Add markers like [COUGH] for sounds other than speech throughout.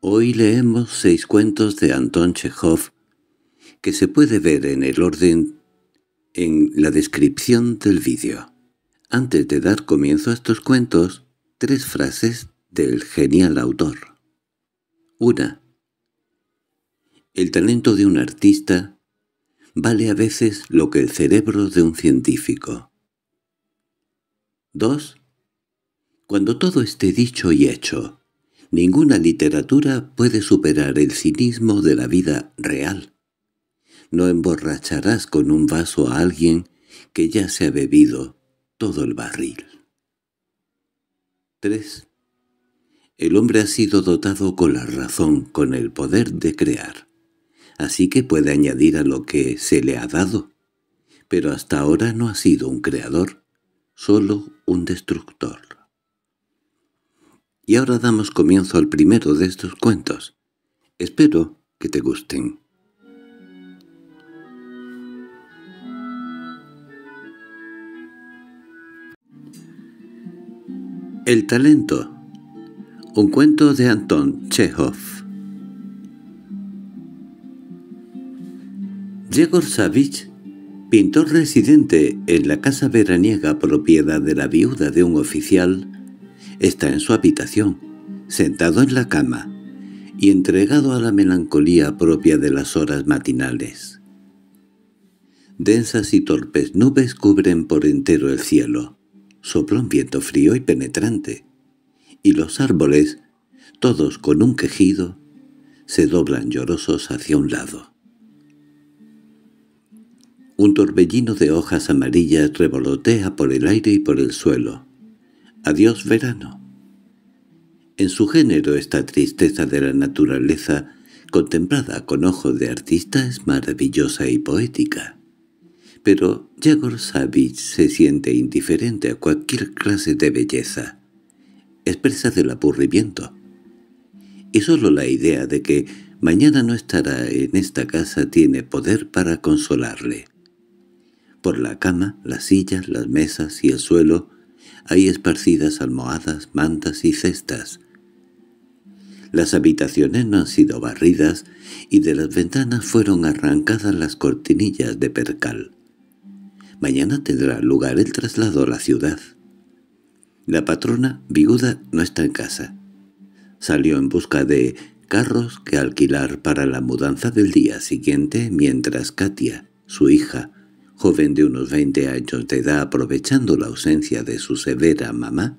Hoy leemos seis cuentos de Anton Chekhov que se puede ver en el orden en la descripción del vídeo. Antes de dar comienzo a estos cuentos, tres frases del genial autor. 1. El talento de un artista vale a veces lo que el cerebro de un científico. 2. Cuando todo esté dicho y hecho, Ninguna literatura puede superar el cinismo de la vida real. No emborracharás con un vaso a alguien que ya se ha bebido todo el barril. 3. El hombre ha sido dotado con la razón, con el poder de crear. Así que puede añadir a lo que se le ha dado. Pero hasta ahora no ha sido un creador, solo un destructor. Y ahora damos comienzo al primero de estos cuentos. Espero que te gusten. El talento Un cuento de Anton Chekhov Yegor Savich, pintor residente en la casa veraniega propiedad de la viuda de un oficial, Está en su habitación, sentado en la cama y entregado a la melancolía propia de las horas matinales. Densas y torpes nubes cubren por entero el cielo. Sopla un viento frío y penetrante. Y los árboles, todos con un quejido, se doblan llorosos hacia un lado. Un torbellino de hojas amarillas revolotea por el aire y por el suelo. Adiós verano. En su género esta tristeza de la naturaleza, contemplada con ojos de artista, es maravillosa y poética. Pero Jagor Savich se siente indiferente a cualquier clase de belleza. Expresa del aburrimiento. Y solo la idea de que mañana no estará en esta casa tiene poder para consolarle. Por la cama, las sillas, las mesas y el suelo hay esparcidas almohadas, mantas y cestas. Las habitaciones no han sido barridas y de las ventanas fueron arrancadas las cortinillas de percal. Mañana tendrá lugar el traslado a la ciudad. La patrona, viuda, no está en casa. Salió en busca de carros que alquilar para la mudanza del día siguiente mientras Katia, su hija, joven de unos veinte años de edad aprovechando la ausencia de su severa mamá,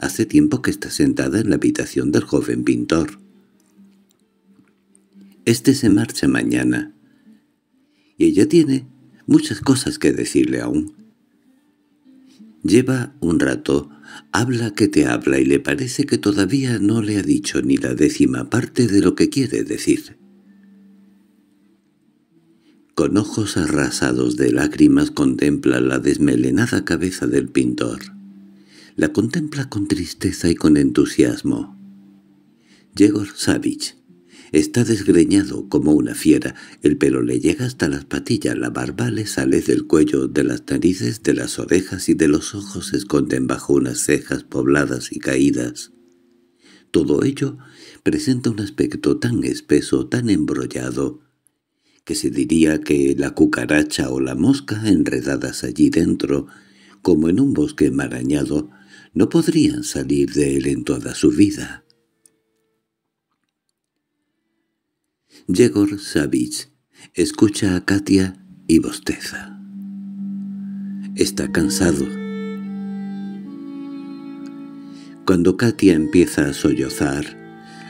hace tiempo que está sentada en la habitación del joven pintor. Este se marcha mañana, y ella tiene muchas cosas que decirle aún. Lleva un rato, habla que te habla y le parece que todavía no le ha dicho ni la décima parte de lo que quiere decir. Con ojos arrasados de lágrimas contempla la desmelenada cabeza del pintor. La contempla con tristeza y con entusiasmo. Yegor Savich está desgreñado como una fiera, el pelo le llega hasta las patillas, la barba le sale del cuello, de las narices, de las orejas y de los ojos se esconden bajo unas cejas pobladas y caídas. Todo ello presenta un aspecto tan espeso, tan embrollado, se diría que la cucaracha o la mosca enredadas allí dentro, como en un bosque enmarañado, no podrían salir de él en toda su vida. Yegor Savich escucha a Katia y bosteza. Está cansado. Cuando Katia empieza a sollozar,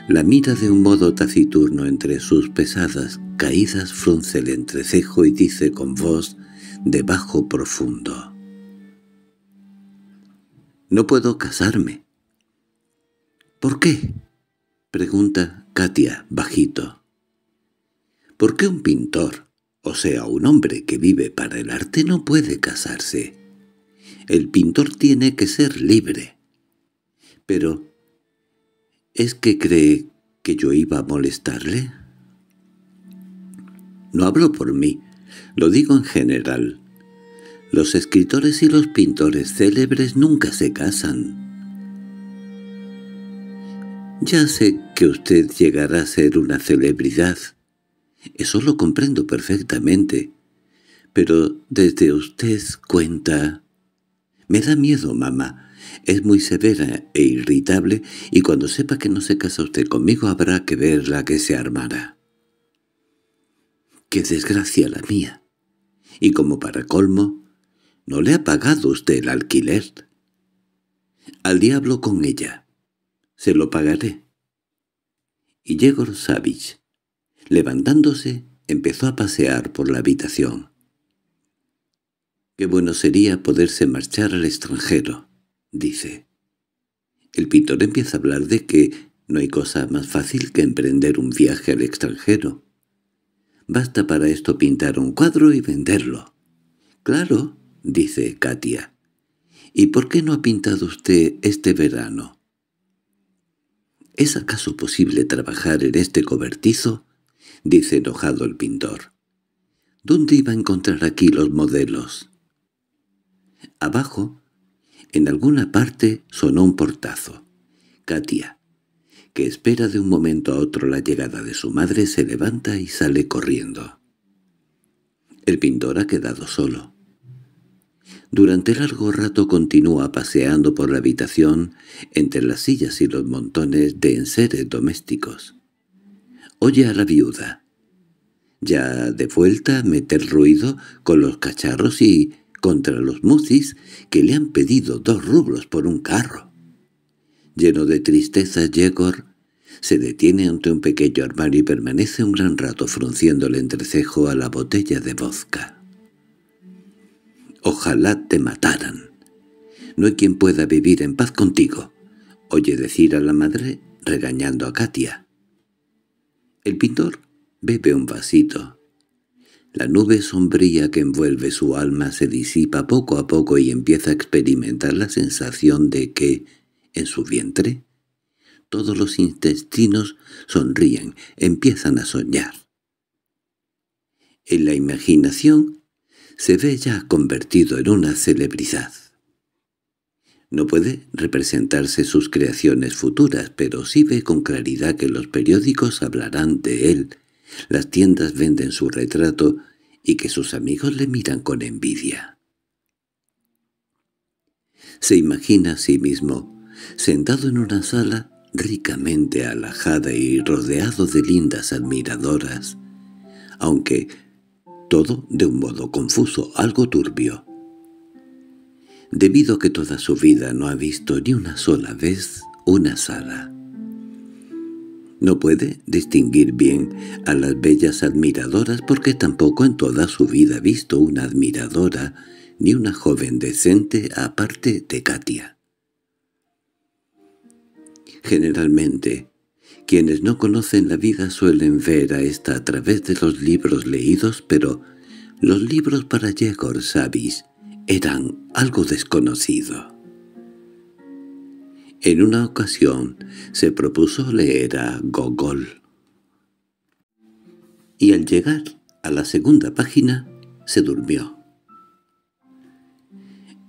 la mira de un modo taciturno entre sus pesadas caídas frunce el entrecejo y dice con voz de bajo profundo. «No puedo casarme». «¿Por qué?» pregunta Katia bajito. «¿Por qué un pintor, o sea, un hombre que vive para el arte, no puede casarse? El pintor tiene que ser libre». Pero ¿Es que cree que yo iba a molestarle? No hablo por mí, lo digo en general. Los escritores y los pintores célebres nunca se casan. Ya sé que usted llegará a ser una celebridad. Eso lo comprendo perfectamente. Pero desde usted cuenta... Me da miedo, mamá, es muy severa e irritable y cuando sepa que no se casa usted conmigo habrá que ver la que se armará. ¡Qué desgracia la mía! Y como para colmo, ¿no le ha pagado usted el alquiler? Al diablo con ella. Se lo pagaré. Y Yegor Savich, levantándose, empezó a pasear por la habitación. Qué bueno sería poderse marchar al extranjero dice. El pintor empieza a hablar de que no hay cosa más fácil que emprender un viaje al extranjero. Basta para esto pintar un cuadro y venderlo. —Claro —dice Katia—. ¿Y por qué no ha pintado usted este verano? —¿Es acaso posible trabajar en este cobertizo? —dice enojado el pintor. —¿Dónde iba a encontrar aquí los modelos? —Abajo en alguna parte sonó un portazo. Katia, que espera de un momento a otro la llegada de su madre, se levanta y sale corriendo. El pintor ha quedado solo. Durante largo rato continúa paseando por la habitación entre las sillas y los montones de enseres domésticos. Oye a la viuda. Ya de vuelta mete el ruido con los cacharros y contra los mucis que le han pedido dos rublos por un carro. Lleno de tristeza, Yegor se detiene ante un pequeño armario y permanece un gran rato frunciendo el entrecejo a la botella de vodka. «Ojalá te mataran. No hay quien pueda vivir en paz contigo», oye decir a la madre regañando a Katia. El pintor bebe un vasito, la nube sombría que envuelve su alma se disipa poco a poco y empieza a experimentar la sensación de que, en su vientre, todos los intestinos sonríen, empiezan a soñar. En la imaginación se ve ya convertido en una celebridad. No puede representarse sus creaciones futuras, pero sí ve con claridad que los periódicos hablarán de él las tiendas venden su retrato y que sus amigos le miran con envidia. Se imagina a sí mismo, sentado en una sala ricamente alajada y rodeado de lindas admiradoras, aunque todo de un modo confuso, algo turbio. Debido a que toda su vida no ha visto ni una sola vez una sala. No puede distinguir bien a las bellas admiradoras porque tampoco en toda su vida ha visto una admiradora ni una joven decente aparte de Katia. Generalmente, quienes no conocen la vida suelen ver a esta a través de los libros leídos, pero los libros para Yegor Savis eran algo desconocido. En una ocasión se propuso leer a Gogol. Y al llegar a la segunda página se durmió.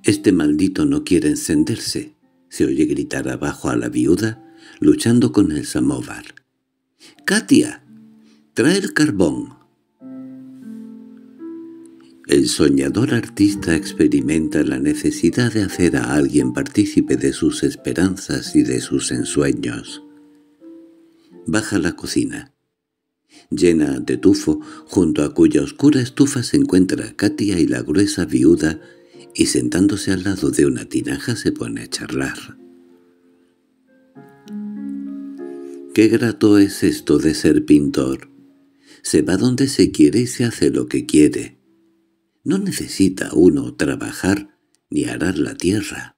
«Este maldito no quiere encenderse», se oye gritar abajo a la viuda, luchando con el samovar. «¡Katia! ¡Trae el carbón!» El soñador artista experimenta la necesidad de hacer a alguien partícipe de sus esperanzas y de sus ensueños. Baja la cocina. Llena de tufo, junto a cuya oscura estufa se encuentra Katia y la gruesa viuda, y sentándose al lado de una tinaja se pone a charlar. Qué grato es esto de ser pintor. Se va donde se quiere y se hace lo que quiere. No necesita uno trabajar ni arar la tierra.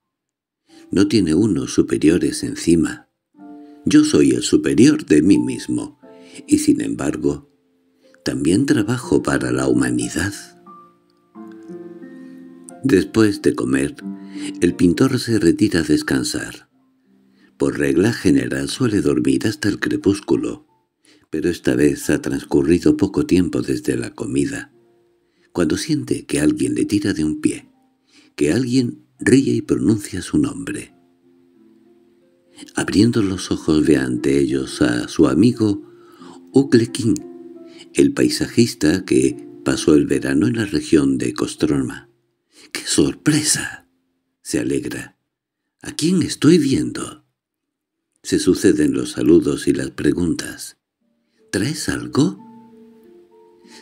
No tiene unos superiores encima. Yo soy el superior de mí mismo, y sin embargo, también trabajo para la humanidad. Después de comer, el pintor se retira a descansar. Por regla general suele dormir hasta el crepúsculo, pero esta vez ha transcurrido poco tiempo desde la comida cuando siente que alguien le tira de un pie, que alguien ríe y pronuncia su nombre. Abriendo los ojos ve ante ellos a su amigo Uclekin, el paisajista que pasó el verano en la región de Costroma. ¡Qué sorpresa! Se alegra. ¿A quién estoy viendo? Se suceden los saludos y las preguntas. ¿Traes algo?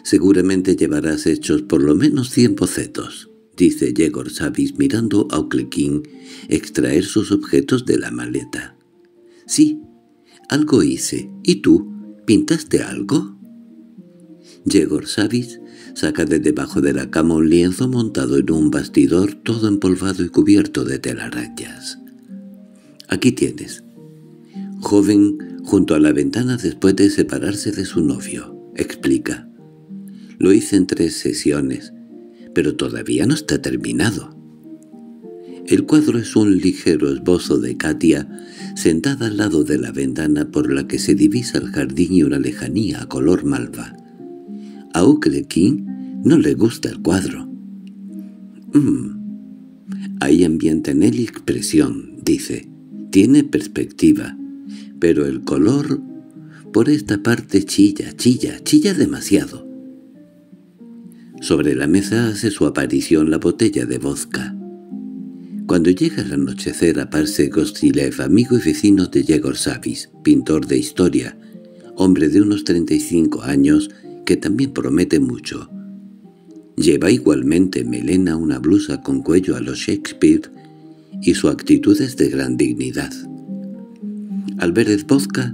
Seguramente llevarás hechos por lo menos cien bocetos, dice Yegor Savis mirando a Uclekin extraer sus objetos de la maleta. Sí, algo hice. ¿Y tú? ¿Pintaste algo? Yegor Savis saca de debajo de la cama un lienzo montado en un bastidor todo empolvado y cubierto de telarañas. Aquí tienes. Joven junto a la ventana después de separarse de su novio, explica. Lo hice en tres sesiones, pero todavía no está terminado. El cuadro es un ligero esbozo de Katia, sentada al lado de la ventana por la que se divisa el jardín y una lejanía a color malva. A king no le gusta el cuadro. Mm, hay ambiente en él y expresión, dice. Tiene perspectiva, pero el color por esta parte chilla, chilla, chilla demasiado. Sobre la mesa hace su aparición la botella de vodka. Cuando llega el anochecer aparece Gostilev, amigo y vecino de Yegor Savis, pintor de historia, hombre de unos 35 años que también promete mucho. Lleva igualmente melena una blusa con cuello a los Shakespeare y su actitud es de gran dignidad. Al ver el vodka,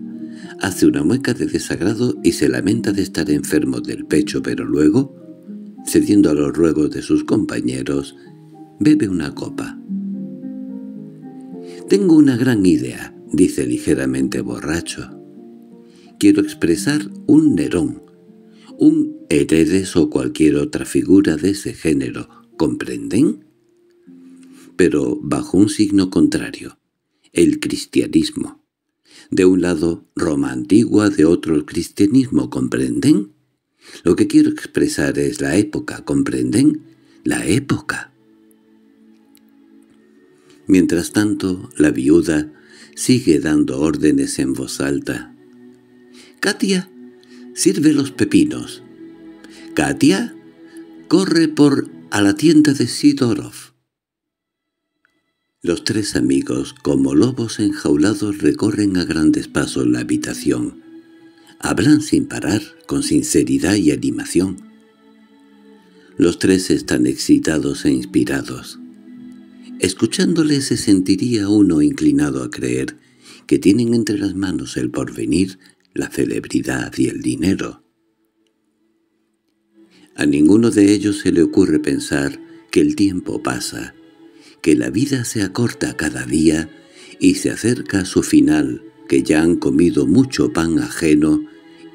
hace una mueca de desagrado y se lamenta de estar enfermo del pecho, pero luego cediendo a los ruegos de sus compañeros, bebe una copa. «Tengo una gran idea», dice ligeramente borracho. «Quiero expresar un Nerón, un Heredes o cualquier otra figura de ese género, ¿comprenden?» Pero bajo un signo contrario, el cristianismo. De un lado Roma antigua, de otro el cristianismo, ¿comprenden? Lo que quiero expresar es la época, ¿comprenden? La época. Mientras tanto, la viuda sigue dando órdenes en voz alta. «Katia, sirve los pepinos». «Katia, corre por a la tienda de Sidorov». Los tres amigos, como lobos enjaulados, recorren a grandes pasos la habitación hablan sin parar, con sinceridad y animación. Los tres están excitados e inspirados. Escuchándoles se sentiría uno inclinado a creer que tienen entre las manos el porvenir, la celebridad y el dinero. A ninguno de ellos se le ocurre pensar que el tiempo pasa, que la vida se acorta cada día y se acerca a su final, que ya han comido mucho pan ajeno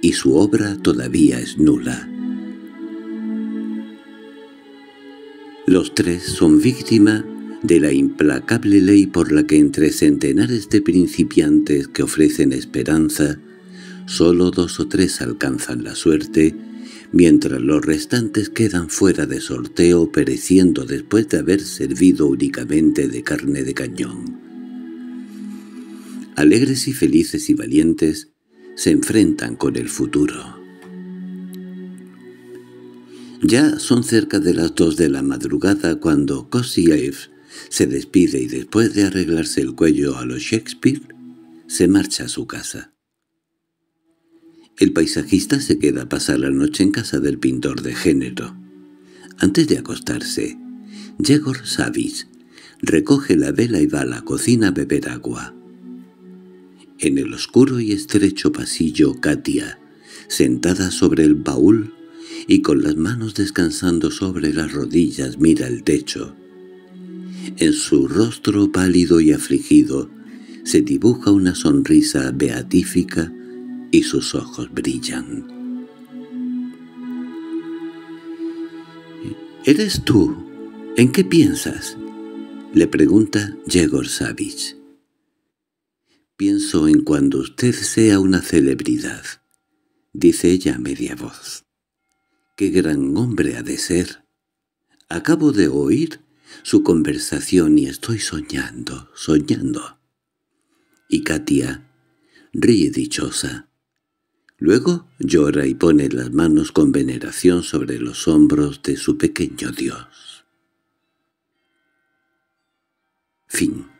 y su obra todavía es nula. Los tres son víctima de la implacable ley por la que entre centenares de principiantes que ofrecen esperanza, solo dos o tres alcanzan la suerte, mientras los restantes quedan fuera de sorteo pereciendo después de haber servido únicamente de carne de cañón alegres y felices y valientes, se enfrentan con el futuro. Ya son cerca de las dos de la madrugada cuando Kosiev se despide y después de arreglarse el cuello a los Shakespeare, se marcha a su casa. El paisajista se queda a pasar la noche en casa del pintor de género. Antes de acostarse, Yegor Savits recoge la vela y va a la cocina a beber agua en el oscuro y estrecho pasillo Katia, sentada sobre el baúl y con las manos descansando sobre las rodillas mira el techo. En su rostro pálido y afligido se dibuja una sonrisa beatífica y sus ojos brillan. —¿Eres tú? ¿En qué piensas? —le pregunta Yegor Savich. Pienso en cuando usted sea una celebridad, dice ella a media voz. ¡Qué gran hombre ha de ser! Acabo de oír su conversación y estoy soñando, soñando. Y Katia ríe dichosa. Luego llora y pone las manos con veneración sobre los hombros de su pequeño Dios. Fin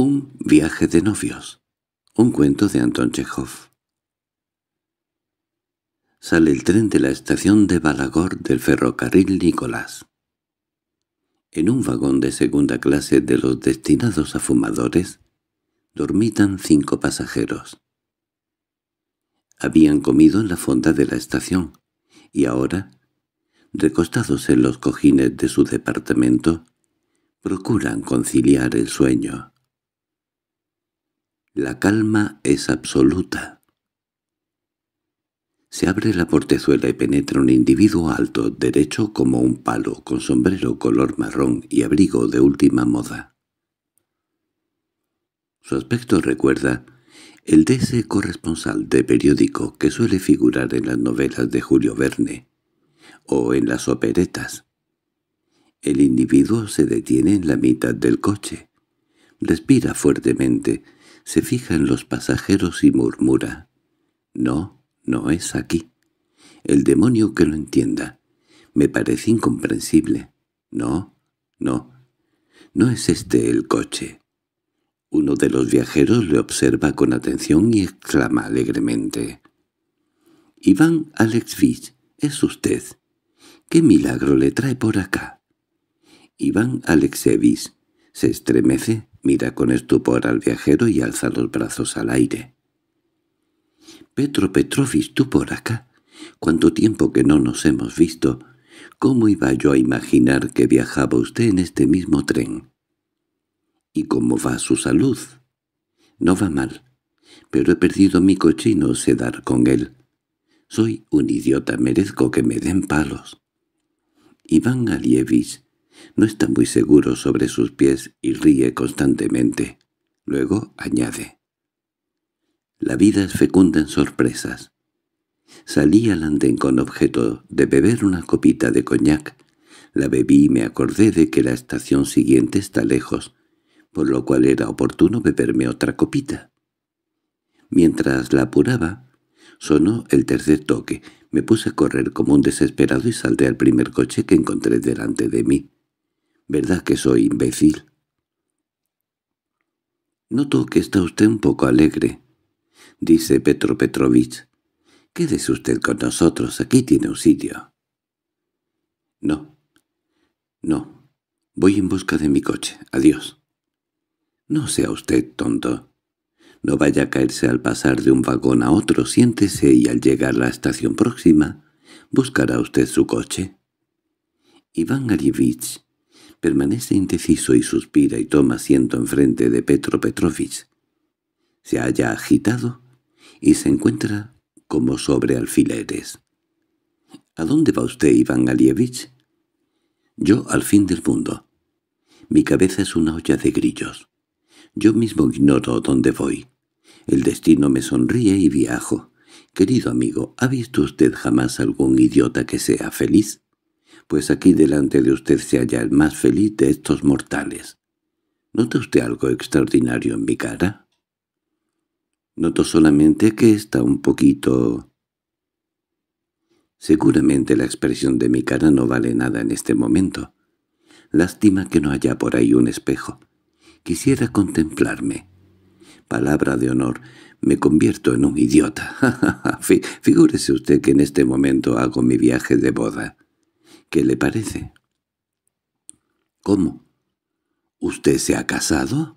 Un viaje de novios. Un cuento de Anton Chekhov. Sale el tren de la estación de Balagor del ferrocarril Nicolás. En un vagón de segunda clase de los destinados a fumadores, dormitan cinco pasajeros. Habían comido en la fonda de la estación, y ahora, recostados en los cojines de su departamento, procuran conciliar el sueño. La calma es absoluta. Se abre la portezuela y penetra un individuo alto, derecho como un palo, con sombrero color marrón y abrigo de última moda. Su aspecto recuerda el de ese corresponsal de periódico que suele figurar en las novelas de Julio Verne o en las operetas. El individuo se detiene en la mitad del coche, respira fuertemente, se fija en los pasajeros y murmura, «No, no es aquí. El demonio que lo entienda. Me parece incomprensible. No, no. No es este el coche». Uno de los viajeros le observa con atención y exclama alegremente, «Iván Alexvich, es usted. ¿Qué milagro le trae por acá?» Iván Alexevich se estremece Mira con estupor al viajero y alza los brazos al aire. —Petro Petrovich, tú por acá. Cuánto tiempo que no nos hemos visto. ¿Cómo iba yo a imaginar que viajaba usted en este mismo tren? —¿Y cómo va su salud? —No va mal, pero he perdido mi cochino y no sé dar con él. Soy un idiota, merezco que me den palos. Iván Alievich no está muy seguro sobre sus pies y ríe constantemente. Luego añade. La vida es fecunda en sorpresas. Salí al andén con objeto de beber una copita de coñac. La bebí y me acordé de que la estación siguiente está lejos, por lo cual era oportuno beberme otra copita. Mientras la apuraba, sonó el tercer toque. Me puse a correr como un desesperado y salté al primer coche que encontré delante de mí. ¿Verdad que soy imbécil? Noto que está usted un poco alegre, dice Petro Petrovich. Quédese usted con nosotros, aquí tiene un sitio. No, no, voy en busca de mi coche, adiós. No sea usted tonto. No vaya a caerse al pasar de un vagón a otro, siéntese y al llegar a la estación próxima, buscará usted su coche. Iván Arievich Permanece indeciso y suspira y toma asiento enfrente de Petro Petrovich. Se halla agitado y se encuentra como sobre alfileres. —¿A dónde va usted, Iván Alievich? —Yo al fin del mundo. Mi cabeza es una olla de grillos. Yo mismo ignoro dónde voy. El destino me sonríe y viajo. Querido amigo, ¿ha visto usted jamás algún idiota que sea feliz? pues aquí delante de usted se halla el más feliz de estos mortales. ¿Nota usted algo extraordinario en mi cara? Noto solamente que está un poquito... Seguramente la expresión de mi cara no vale nada en este momento. Lástima que no haya por ahí un espejo. Quisiera contemplarme. Palabra de honor, me convierto en un idiota. [LAUGHS] Figúrese usted que en este momento hago mi viaje de boda. ¿Qué le parece? —¿Cómo? ¿Usted se ha casado?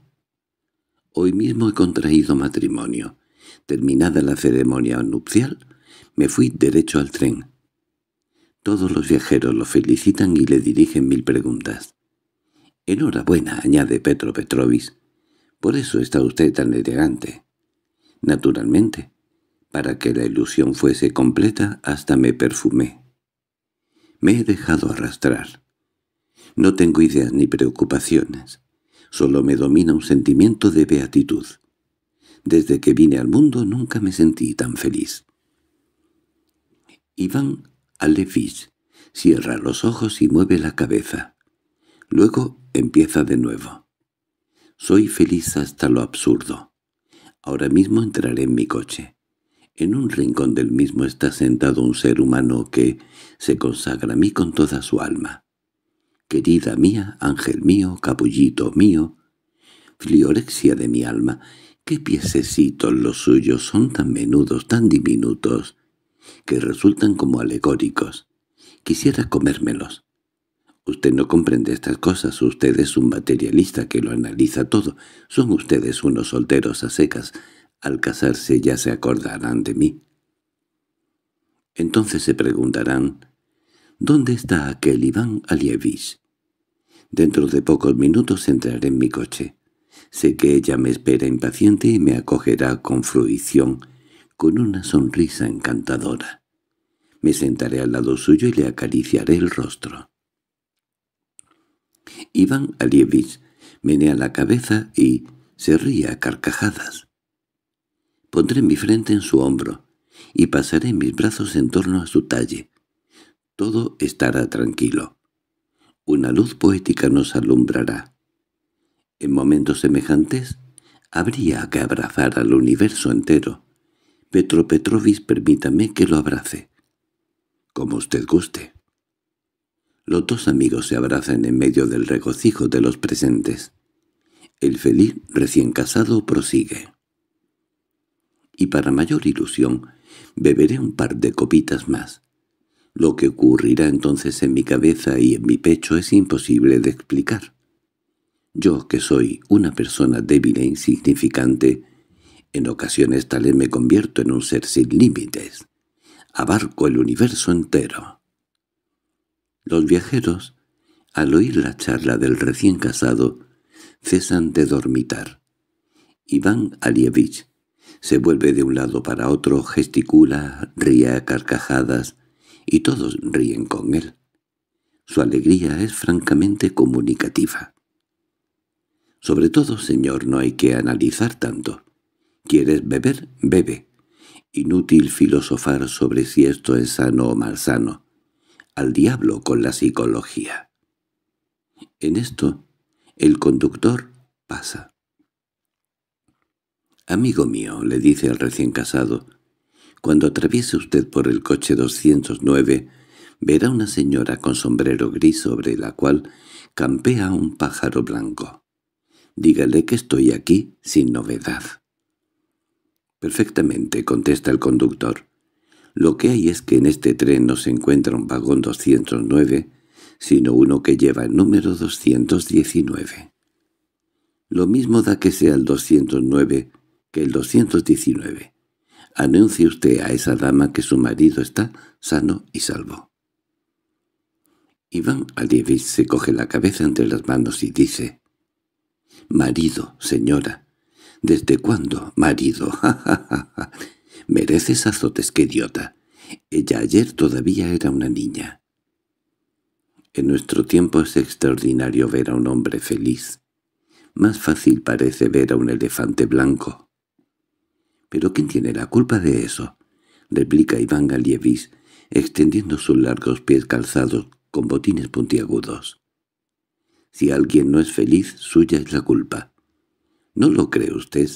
Hoy mismo he contraído matrimonio. Terminada la ceremonia nupcial, me fui derecho al tren. Todos los viajeros lo felicitan y le dirigen mil preguntas. —Enhorabuena —añade Petro Petrovich—. Por eso está usted tan elegante. Naturalmente. Para que la ilusión fuese completa, hasta me perfumé. Me he dejado arrastrar. No tengo ideas ni preocupaciones. Solo me domina un sentimiento de beatitud. Desde que vine al mundo nunca me sentí tan feliz. Iván Alevich cierra los ojos y mueve la cabeza. Luego empieza de nuevo. Soy feliz hasta lo absurdo. Ahora mismo entraré en mi coche. En un rincón del mismo está sentado un ser humano que se consagra a mí con toda su alma. Querida mía, ángel mío, capullito mío, fliorexia de mi alma, qué piececitos los suyos son tan menudos, tan diminutos, que resultan como alegóricos. Quisiera comérmelos. Usted no comprende estas cosas, usted es un materialista que lo analiza todo. Son ustedes unos solteros a secas, al casarse ya se acordarán de mí. Entonces se preguntarán, ¿dónde está aquel Iván Alievich? Dentro de pocos minutos entraré en mi coche. Sé que ella me espera impaciente y me acogerá con fruición, con una sonrisa encantadora. Me sentaré al lado suyo y le acariciaré el rostro. Iván Alievich menea la cabeza y se ríe a carcajadas. Pondré mi frente en su hombro y pasaré mis brazos en torno a su talle. Todo estará tranquilo. Una luz poética nos alumbrará. En momentos semejantes habría que abrazar al universo entero. Petro Petrovich permítame que lo abrace. Como usted guste. Los dos amigos se abrazan en medio del regocijo de los presentes. El feliz recién casado prosigue y para mayor ilusión beberé un par de copitas más. Lo que ocurrirá entonces en mi cabeza y en mi pecho es imposible de explicar. Yo, que soy una persona débil e insignificante, en ocasiones tales me convierto en un ser sin límites. Abarco el universo entero. Los viajeros, al oír la charla del recién casado, cesan de dormitar. Iván Alievich se vuelve de un lado para otro, gesticula, ríe a carcajadas, y todos ríen con él. Su alegría es francamente comunicativa. Sobre todo, señor, no hay que analizar tanto. ¿Quieres beber? Bebe. Inútil filosofar sobre si esto es sano o mal sano. Al diablo con la psicología. En esto, el conductor pasa. Amigo mío, le dice al recién casado, cuando atraviese usted por el coche 209, verá una señora con sombrero gris sobre la cual campea un pájaro blanco. Dígale que estoy aquí sin novedad. Perfectamente, contesta el conductor. Lo que hay es que en este tren no se encuentra un vagón 209, sino uno que lleva el número 219. Lo mismo da que sea el 209, que el 219. Anuncie usted a esa dama que su marido está sano y salvo. Iván Alievich se coge la cabeza entre las manos y dice, «Marido, señora, ¿desde cuándo, marido? [LAUGHS] Mereces azotes, qué idiota. Ella ayer todavía era una niña». En nuestro tiempo es extraordinario ver a un hombre feliz. Más fácil parece ver a un elefante blanco. —¿Pero quién tiene la culpa de eso? —replica Iván Galievis, extendiendo sus largos pies calzados con botines puntiagudos. —Si alguien no es feliz, suya es la culpa. —¿No lo cree usted?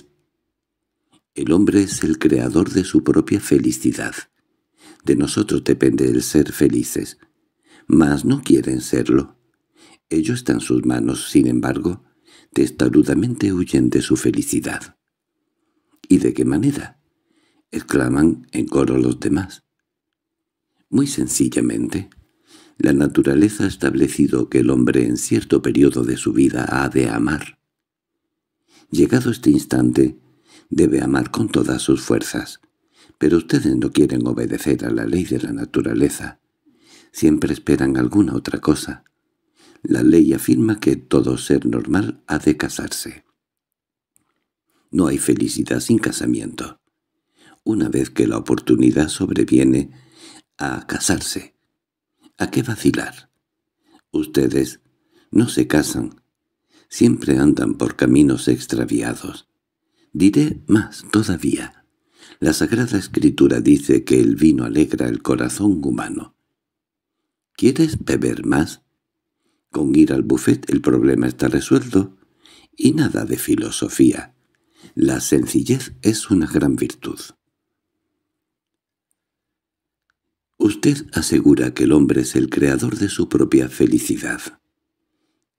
El hombre es el creador de su propia felicidad. De nosotros depende el ser felices. Mas no quieren serlo. Ellos están en sus manos, sin embargo, testarudamente huyen de su felicidad. ¿Y de qué manera? exclaman en coro los demás. Muy sencillamente, la naturaleza ha establecido que el hombre en cierto periodo de su vida ha de amar. Llegado este instante, debe amar con todas sus fuerzas, pero ustedes no quieren obedecer a la ley de la naturaleza. Siempre esperan alguna otra cosa. La ley afirma que todo ser normal ha de casarse. No hay felicidad sin casamiento. Una vez que la oportunidad sobreviene, a casarse. ¿A qué vacilar? Ustedes no se casan. Siempre andan por caminos extraviados. Diré más todavía. La Sagrada Escritura dice que el vino alegra el corazón humano. ¿Quieres beber más? Con ir al buffet el problema está resuelto. Y nada de filosofía. La sencillez es una gran virtud. Usted asegura que el hombre es el creador de su propia felicidad.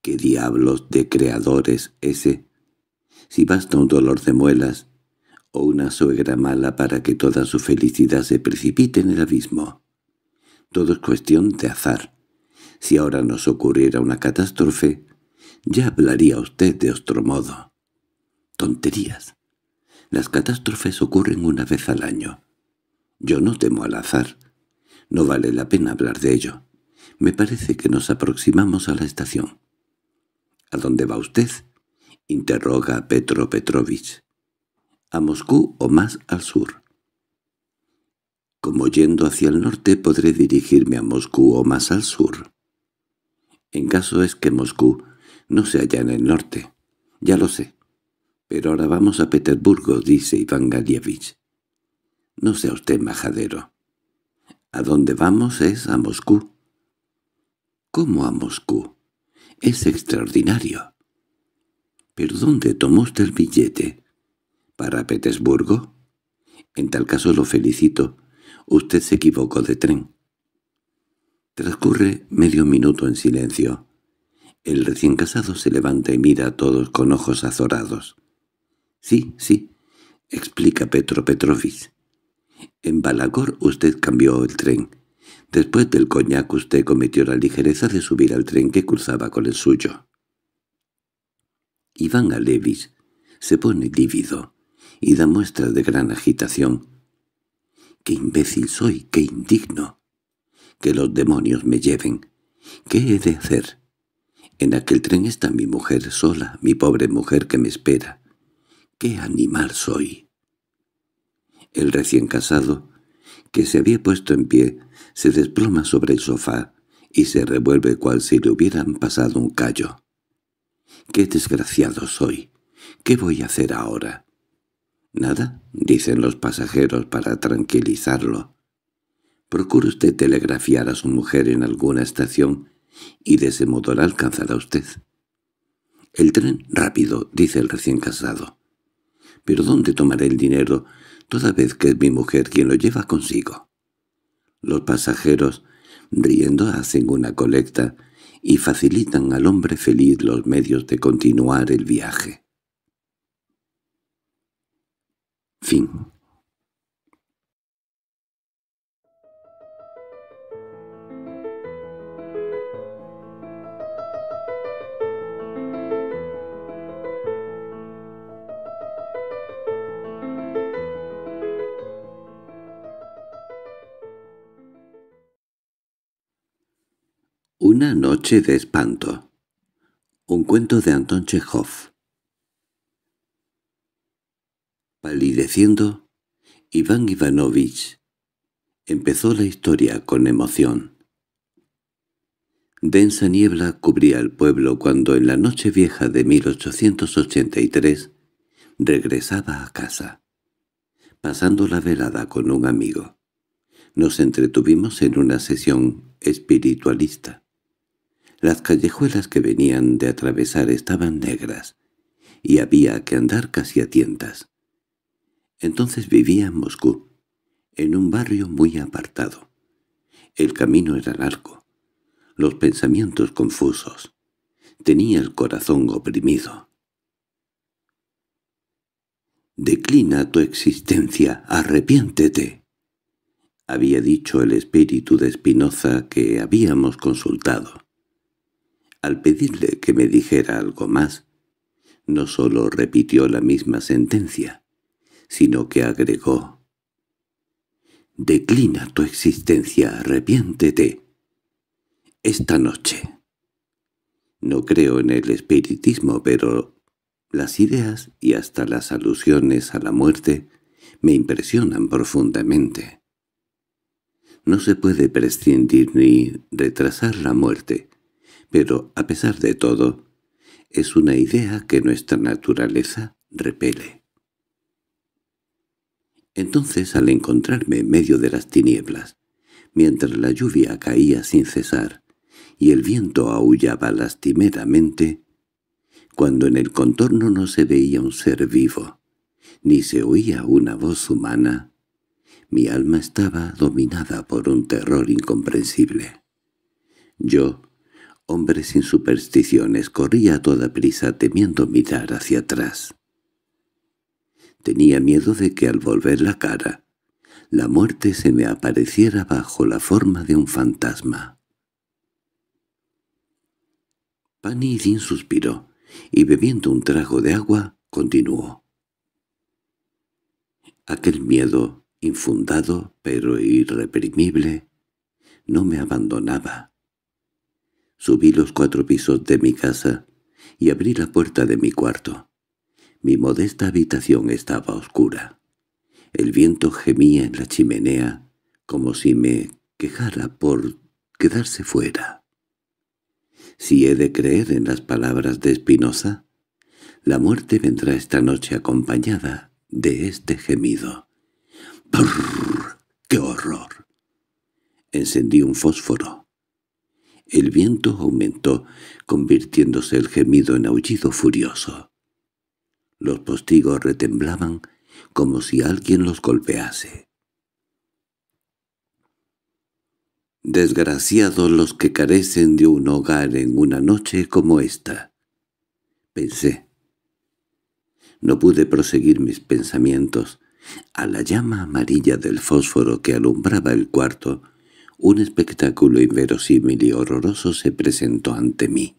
¿Qué diablos de creadores ese? Si basta un dolor de muelas o una suegra mala para que toda su felicidad se precipite en el abismo. Todo es cuestión de azar. Si ahora nos ocurriera una catástrofe, ya hablaría usted de otro modo. Tonterías. Las catástrofes ocurren una vez al año. Yo no temo al azar. No vale la pena hablar de ello. Me parece que nos aproximamos a la estación. —¿A dónde va usted? —interroga Petro Petrovich. —A Moscú o más al sur. —Como yendo hacia el norte podré dirigirme a Moscú o más al sur. —En caso es que Moscú no se halla en el norte. —Ya lo sé. —Pero ahora vamos a Petersburgo —dice Iván Galievich. —No sea usted majadero. —A dónde vamos es a Moscú. —¿Cómo a Moscú? Es extraordinario. —¿Pero dónde tomó usted el billete? —¿Para Petersburgo? —En tal caso lo felicito. Usted se equivocó de tren. Transcurre medio minuto en silencio. El recién casado se levanta y mira a todos con ojos azorados. Sí, sí, explica Petro Petrovich. En Balagor usted cambió el tren. Después del coñac usted cometió la ligereza de subir al tren que cruzaba con el suyo. Iván Alevich se pone lívido y da muestras de gran agitación. —¡Qué imbécil soy! ¡Qué indigno! —¡Que los demonios me lleven! —¿Qué he de hacer? En aquel tren está mi mujer sola, mi pobre mujer que me espera qué animal soy. El recién casado, que se había puesto en pie, se desploma sobre el sofá y se revuelve cual si le hubieran pasado un callo. «¡Qué desgraciado soy! ¿Qué voy a hacer ahora?» «Nada», dicen los pasajeros para tranquilizarlo. «Procure usted telegrafiar a su mujer en alguna estación y de ese modo la alcanzará usted». «El tren rápido», dice el recién casado. —¿Pero dónde tomaré el dinero, toda vez que es mi mujer quien lo lleva consigo? Los pasajeros, riendo, hacen una colecta y facilitan al hombre feliz los medios de continuar el viaje. Fin Una noche de espanto. Un cuento de Anton Chekhov. Palideciendo, Iván Ivanovich empezó la historia con emoción. Densa niebla cubría el pueblo cuando en la noche vieja de 1883 regresaba a casa, pasando la velada con un amigo. Nos entretuvimos en una sesión espiritualista. Las callejuelas que venían de atravesar estaban negras, y había que andar casi a tientas. Entonces vivía en Moscú, en un barrio muy apartado. El camino era largo, los pensamientos confusos. Tenía el corazón oprimido. «Declina tu existencia, arrepiéntete», había dicho el espíritu de Espinoza que habíamos consultado al pedirle que me dijera algo más, no sólo repitió la misma sentencia, sino que agregó «Declina tu existencia, arrepiéntete. Esta noche». No creo en el espiritismo, pero las ideas y hasta las alusiones a la muerte me impresionan profundamente. No se puede prescindir ni retrasar la muerte, pero a pesar de todo, es una idea que nuestra naturaleza repele. Entonces, al encontrarme en medio de las tinieblas, mientras la lluvia caía sin cesar y el viento aullaba lastimeramente, cuando en el contorno no se veía un ser vivo, ni se oía una voz humana, mi alma estaba dominada por un terror incomprensible. Yo hombre sin supersticiones, corría a toda prisa temiendo mirar hacia atrás. Tenía miedo de que al volver la cara, la muerte se me apareciera bajo la forma de un fantasma. Panidin suspiró, y bebiendo un trago de agua, continuó. Aquel miedo, infundado pero irreprimible, no me abandonaba. Subí los cuatro pisos de mi casa y abrí la puerta de mi cuarto. Mi modesta habitación estaba oscura. El viento gemía en la chimenea como si me quejara por quedarse fuera. Si he de creer en las palabras de Espinosa, la muerte vendrá esta noche acompañada de este gemido. ¡Qué horror! Encendí un fósforo. El viento aumentó, convirtiéndose el gemido en aullido furioso. Los postigos retemblaban como si alguien los golpease. Desgraciados los que carecen de un hogar en una noche como esta, pensé. No pude proseguir mis pensamientos. A la llama amarilla del fósforo que alumbraba el cuarto, un espectáculo inverosímil y horroroso se presentó ante mí.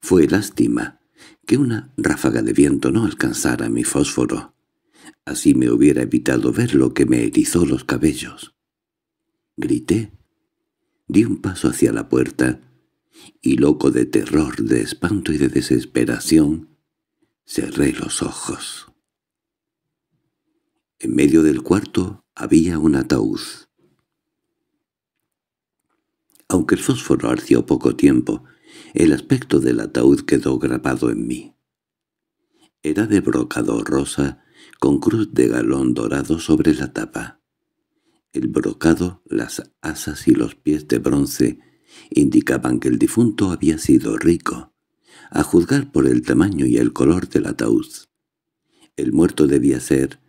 Fue lástima que una ráfaga de viento no alcanzara mi fósforo. Así me hubiera evitado ver lo que me erizó los cabellos. Grité, di un paso hacia la puerta, y loco de terror, de espanto y de desesperación, cerré los ojos. En medio del cuarto había un ataúd. Aunque el fósforo arció poco tiempo, el aspecto del ataúd quedó grabado en mí. Era de brocado rosa, con cruz de galón dorado sobre la tapa. El brocado, las asas y los pies de bronce indicaban que el difunto había sido rico, a juzgar por el tamaño y el color del ataúd. El muerto debía ser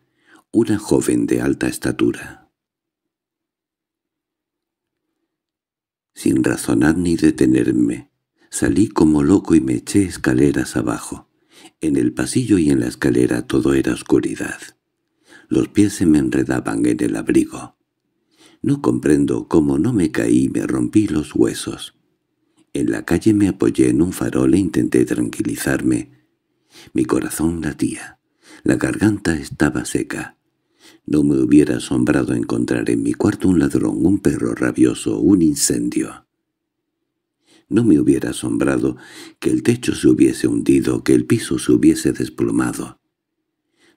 una joven de alta estatura. Sin razonar ni detenerme, salí como loco y me eché escaleras abajo. En el pasillo y en la escalera todo era oscuridad. Los pies se me enredaban en el abrigo. No comprendo cómo no me caí y me rompí los huesos. En la calle me apoyé en un farol e intenté tranquilizarme. Mi corazón latía. La garganta estaba seca. No me hubiera asombrado encontrar en mi cuarto un ladrón, un perro rabioso, un incendio. No me hubiera asombrado que el techo se hubiese hundido, que el piso se hubiese desplomado.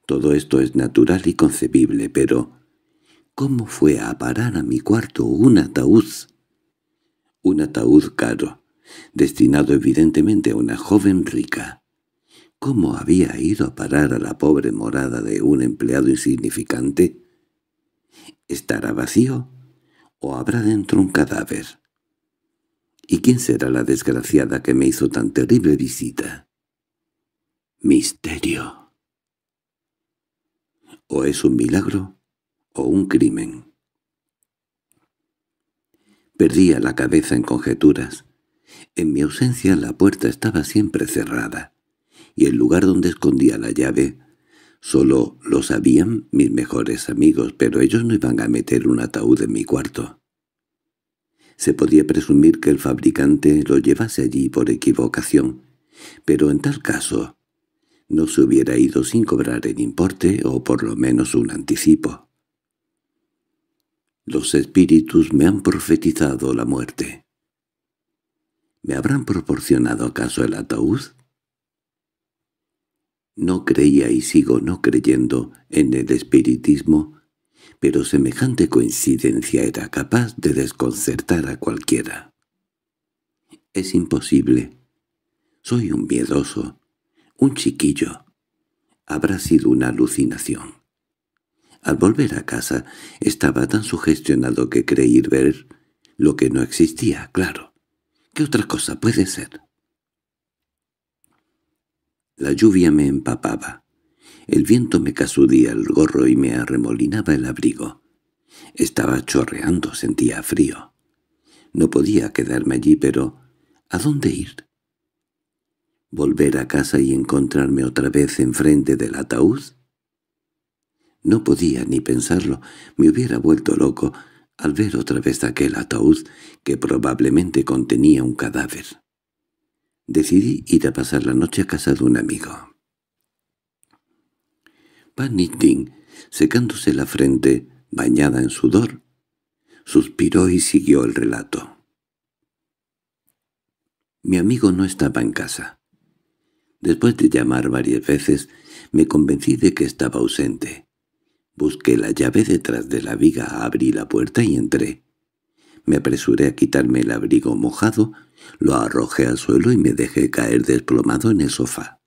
Todo esto es natural y concebible, pero ¿cómo fue a parar a mi cuarto un ataúd? Un ataúd caro, destinado evidentemente a una joven rica. ¿Cómo había ido a parar a la pobre morada de un empleado insignificante? ¿Estará vacío? ¿O habrá dentro un cadáver? ¿Y quién será la desgraciada que me hizo tan terrible visita? Misterio. O es un milagro o un crimen. Perdía la cabeza en conjeturas. En mi ausencia la puerta estaba siempre cerrada y el lugar donde escondía la llave. Solo lo sabían mis mejores amigos, pero ellos no iban a meter un ataúd en mi cuarto. Se podía presumir que el fabricante lo llevase allí por equivocación, pero en tal caso no se hubiera ido sin cobrar el importe o por lo menos un anticipo. Los espíritus me han profetizado la muerte. ¿Me habrán proporcionado acaso el ataúd? No creía y sigo no creyendo en el espiritismo, pero semejante coincidencia era capaz de desconcertar a cualquiera. Es imposible. Soy un miedoso, un chiquillo. Habrá sido una alucinación. Al volver a casa estaba tan sugestionado que creí ver lo que no existía, claro. ¿Qué otra cosa puede ser? La lluvia me empapaba. El viento me casudía el gorro y me arremolinaba el abrigo. Estaba chorreando, sentía frío. No podía quedarme allí, pero ¿a dónde ir? ¿Volver a casa y encontrarme otra vez enfrente del ataúd? No podía ni pensarlo, me hubiera vuelto loco al ver otra vez aquel ataúd que probablemente contenía un cadáver decidí ir a pasar la noche a casa de un amigo. Van secándose la frente, bañada en sudor, suspiró y siguió el relato. Mi amigo no estaba en casa. Después de llamar varias veces, me convencí de que estaba ausente. Busqué la llave detrás de la viga, abrí la puerta y entré. Me apresuré a quitarme el abrigo mojado, lo arrojé al suelo y me dejé caer desplomado en el sofá.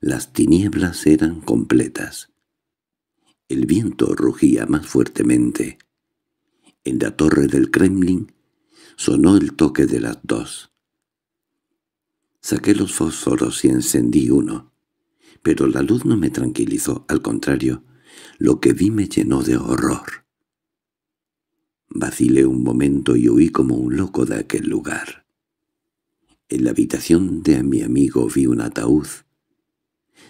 Las tinieblas eran completas. El viento rugía más fuertemente. En la torre del Kremlin sonó el toque de las dos. Saqué los fósforos y encendí uno, pero la luz no me tranquilizó, al contrario, lo que vi me llenó de horror. Vacilé un momento y huí como un loco de aquel lugar. En la habitación de mi amigo vi un ataúd,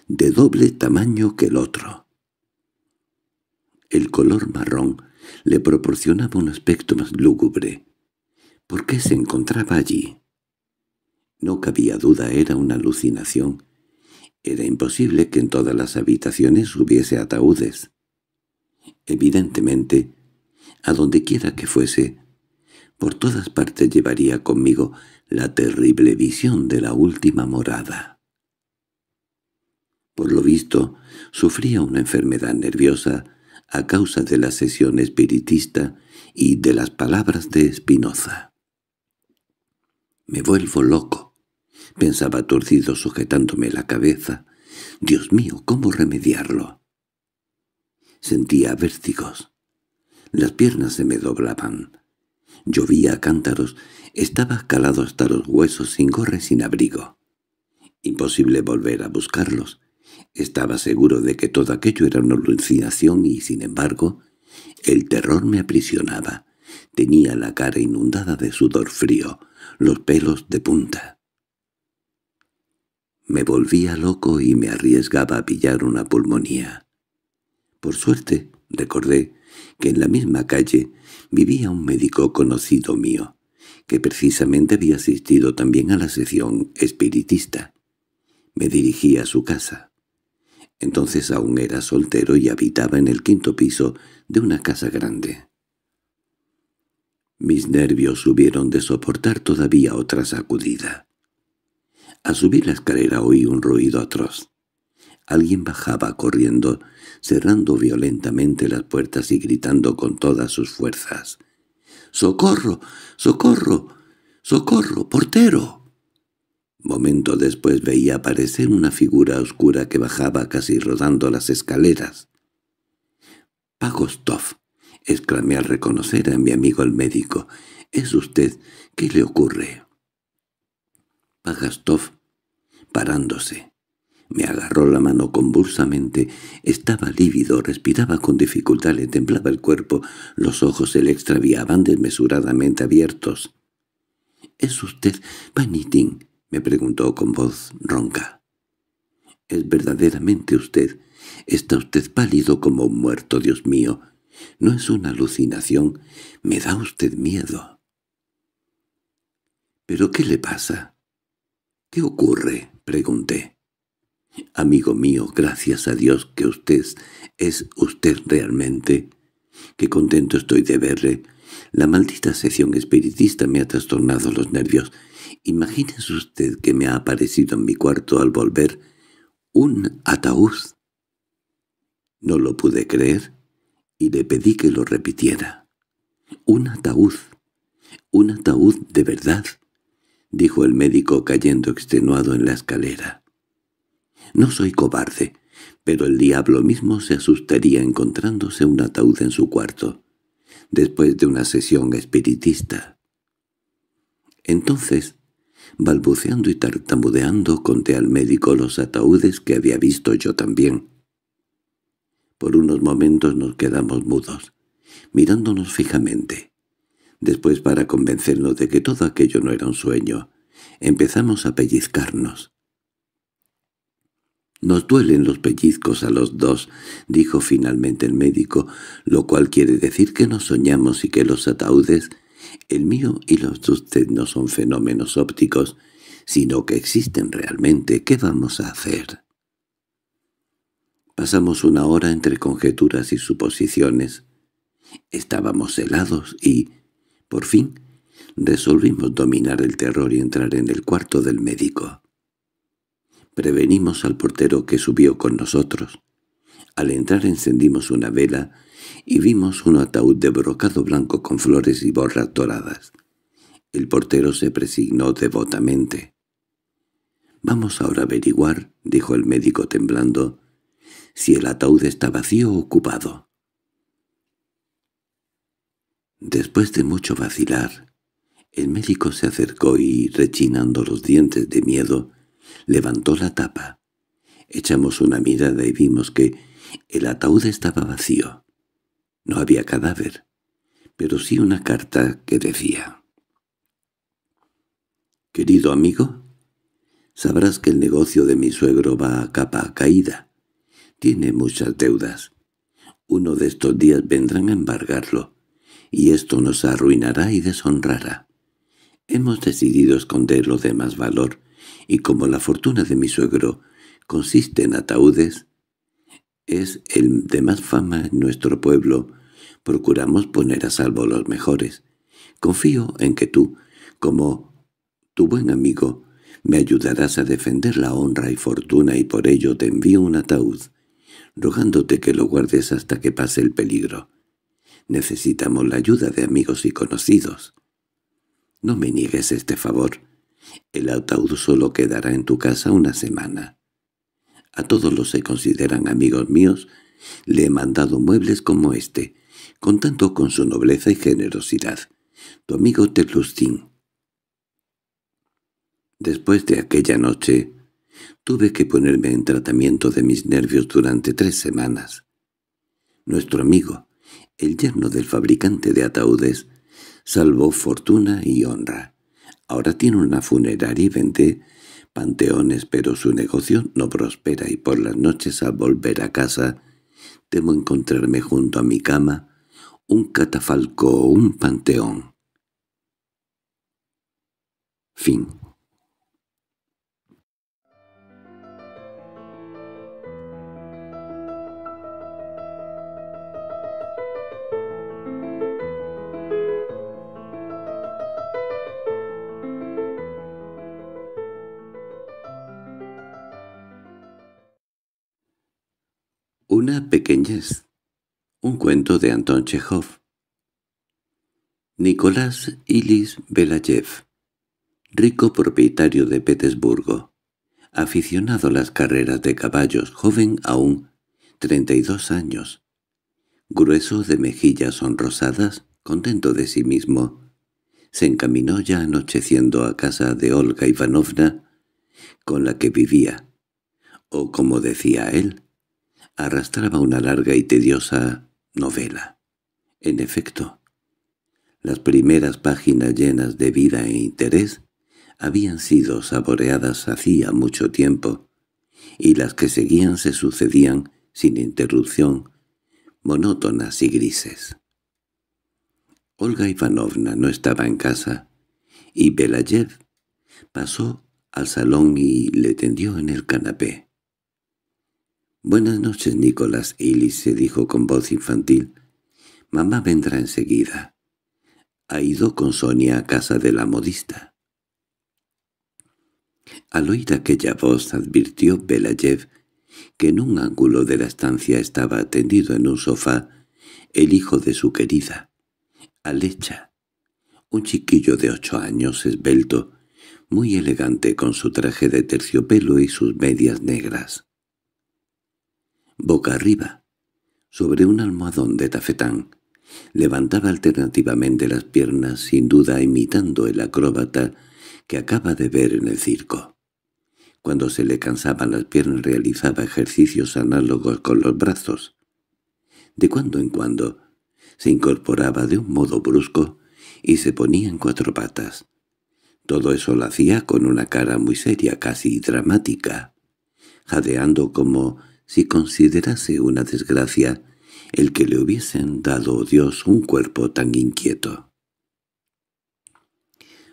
de doble tamaño que el otro. El color marrón le proporcionaba un aspecto más lúgubre. ¿Por qué se encontraba allí? No cabía duda, era una alucinación. Era imposible que en todas las habitaciones hubiese ataúdes. Evidentemente, a donde quiera que fuese. Por todas partes llevaría conmigo la terrible visión de la última morada. Por lo visto, sufría una enfermedad nerviosa a causa de la sesión espiritista y de las palabras de Espinoza. «Me vuelvo loco», pensaba torcido sujetándome la cabeza. «Dios mío, ¿cómo remediarlo?» Sentía vértigos las piernas se me doblaban. Llovía a cántaros, estaba escalado hasta los huesos sin gorra y sin abrigo. Imposible volver a buscarlos. Estaba seguro de que todo aquello era una alucinación y, sin embargo, el terror me aprisionaba. Tenía la cara inundada de sudor frío, los pelos de punta. Me volvía loco y me arriesgaba a pillar una pulmonía. Por suerte, recordé, que en la misma calle vivía un médico conocido mío, que precisamente había asistido también a la sesión espiritista. Me dirigí a su casa. Entonces aún era soltero y habitaba en el quinto piso de una casa grande. Mis nervios hubieron de soportar todavía otra sacudida. Al subir la escalera oí un ruido atroz. Alguien bajaba corriendo cerrando violentamente las puertas y gritando con todas sus fuerzas. —¡Socorro! ¡Socorro! ¡Socorro! ¡Portero! Momento después veía aparecer una figura oscura que bajaba casi rodando las escaleras. —¡Pagostov! —exclamé al reconocer a mi amigo el médico. —¿Es usted? ¿Qué le ocurre? Pagostov, parándose, me agarró la mano convulsamente. Estaba lívido, respiraba con dificultad, le temblaba el cuerpo. Los ojos se le extraviaban desmesuradamente abiertos. —¿Es usted Panitín? —me preguntó con voz ronca. —Es verdaderamente usted. Está usted pálido como un muerto, Dios mío. No es una alucinación. Me da usted miedo. —¿Pero qué le pasa? —¿Qué ocurre? —pregunté. Amigo mío, gracias a Dios que usted es usted realmente. Qué contento estoy de verle. La maldita sesión espiritista me ha trastornado los nervios. Imagínese usted que me ha aparecido en mi cuarto al volver un ataúd. No lo pude creer y le pedí que lo repitiera. Un ataúd. Un ataúd de verdad, dijo el médico cayendo extenuado en la escalera. No soy cobarde, pero el diablo mismo se asustaría encontrándose un ataúd en su cuarto, después de una sesión espiritista. Entonces, balbuceando y tartamudeando, conté al médico los ataúdes que había visto yo también. Por unos momentos nos quedamos mudos, mirándonos fijamente. Después, para convencernos de que todo aquello no era un sueño, empezamos a pellizcarnos. —Nos duelen los pellizcos a los dos —dijo finalmente el médico—, lo cual quiere decir que nos soñamos y que los ataúdes, el mío y los de usted, no son fenómenos ópticos, sino que existen realmente. ¿Qué vamos a hacer? Pasamos una hora entre conjeturas y suposiciones. Estábamos helados y, por fin, resolvimos dominar el terror y entrar en el cuarto del médico. Prevenimos al portero que subió con nosotros. Al entrar encendimos una vela y vimos un ataúd de brocado blanco con flores y borras doradas. El portero se presignó devotamente. «Vamos ahora a averiguar», dijo el médico temblando, «si el ataúd está vacío o ocupado». Después de mucho vacilar, el médico se acercó y, rechinando los dientes de miedo, Levantó la tapa. Echamos una mirada y vimos que el ataúd estaba vacío. No había cadáver, pero sí una carta que decía. «Querido amigo, sabrás que el negocio de mi suegro va a capa caída. Tiene muchas deudas. Uno de estos días vendrán a embargarlo, y esto nos arruinará y deshonrará. Hemos decidido esconder lo de más valor y como la fortuna de mi suegro consiste en ataúdes, es el de más fama en nuestro pueblo, procuramos poner a salvo los mejores. Confío en que tú, como tu buen amigo, me ayudarás a defender la honra y fortuna y por ello te envío un ataúd, rogándote que lo guardes hasta que pase el peligro. Necesitamos la ayuda de amigos y conocidos. No me niegues este favor. El ataúd solo quedará en tu casa una semana. A todos los que consideran amigos míos le he mandado muebles como este, contando con su nobleza y generosidad. Tu amigo Teplustín. Después de aquella noche, tuve que ponerme en tratamiento de mis nervios durante tres semanas. Nuestro amigo, el yerno del fabricante de ataúdes, salvó fortuna y honra. Ahora tiene una funeraria y vende panteones, pero su negocio no prospera y por las noches al volver a casa temo encontrarme junto a mi cama un catafalco o un panteón. Fin Una pequeñez. Un cuento de Anton Chekhov. Nicolás Ilis Belayev, rico propietario de Petersburgo, aficionado a las carreras de caballos, joven aún, 32 años, grueso de mejillas sonrosadas, contento de sí mismo, se encaminó ya anocheciendo a casa de Olga Ivanovna, con la que vivía, o como decía él, arrastraba una larga y tediosa novela. En efecto, las primeras páginas llenas de vida e interés habían sido saboreadas hacía mucho tiempo, y las que seguían se sucedían, sin interrupción, monótonas y grises. Olga Ivanovna no estaba en casa, y Belayev pasó al salón y le tendió en el canapé. Buenas noches, Nicolás Elise se dijo con voz infantil. Mamá vendrá enseguida. Ha ido con Sonia a casa de la modista. Al oír aquella voz advirtió Belayev que en un ángulo de la estancia estaba tendido en un sofá el hijo de su querida, Alecha, un chiquillo de ocho años esbelto, muy elegante con su traje de terciopelo y sus medias negras boca arriba, sobre un almohadón de tafetán. Levantaba alternativamente las piernas, sin duda imitando el acróbata que acaba de ver en el circo. Cuando se le cansaban las piernas realizaba ejercicios análogos con los brazos. De cuando en cuando se incorporaba de un modo brusco y se ponía en cuatro patas. Todo eso lo hacía con una cara muy seria, casi dramática, jadeando como si considerase una desgracia el que le hubiesen dado Dios un cuerpo tan inquieto.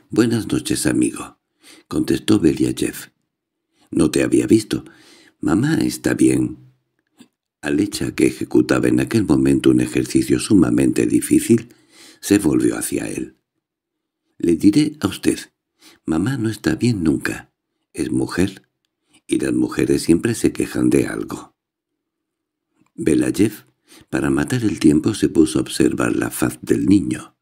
«Buenas noches, amigo», contestó Jeff. «No te había visto. Mamá está bien». Alecha, que ejecutaba en aquel momento un ejercicio sumamente difícil, se volvió hacia él. «Le diré a usted, mamá no está bien nunca. Es mujer, y las mujeres siempre se quejan de algo. Belayev, para matar el tiempo, se puso a observar la faz del niño.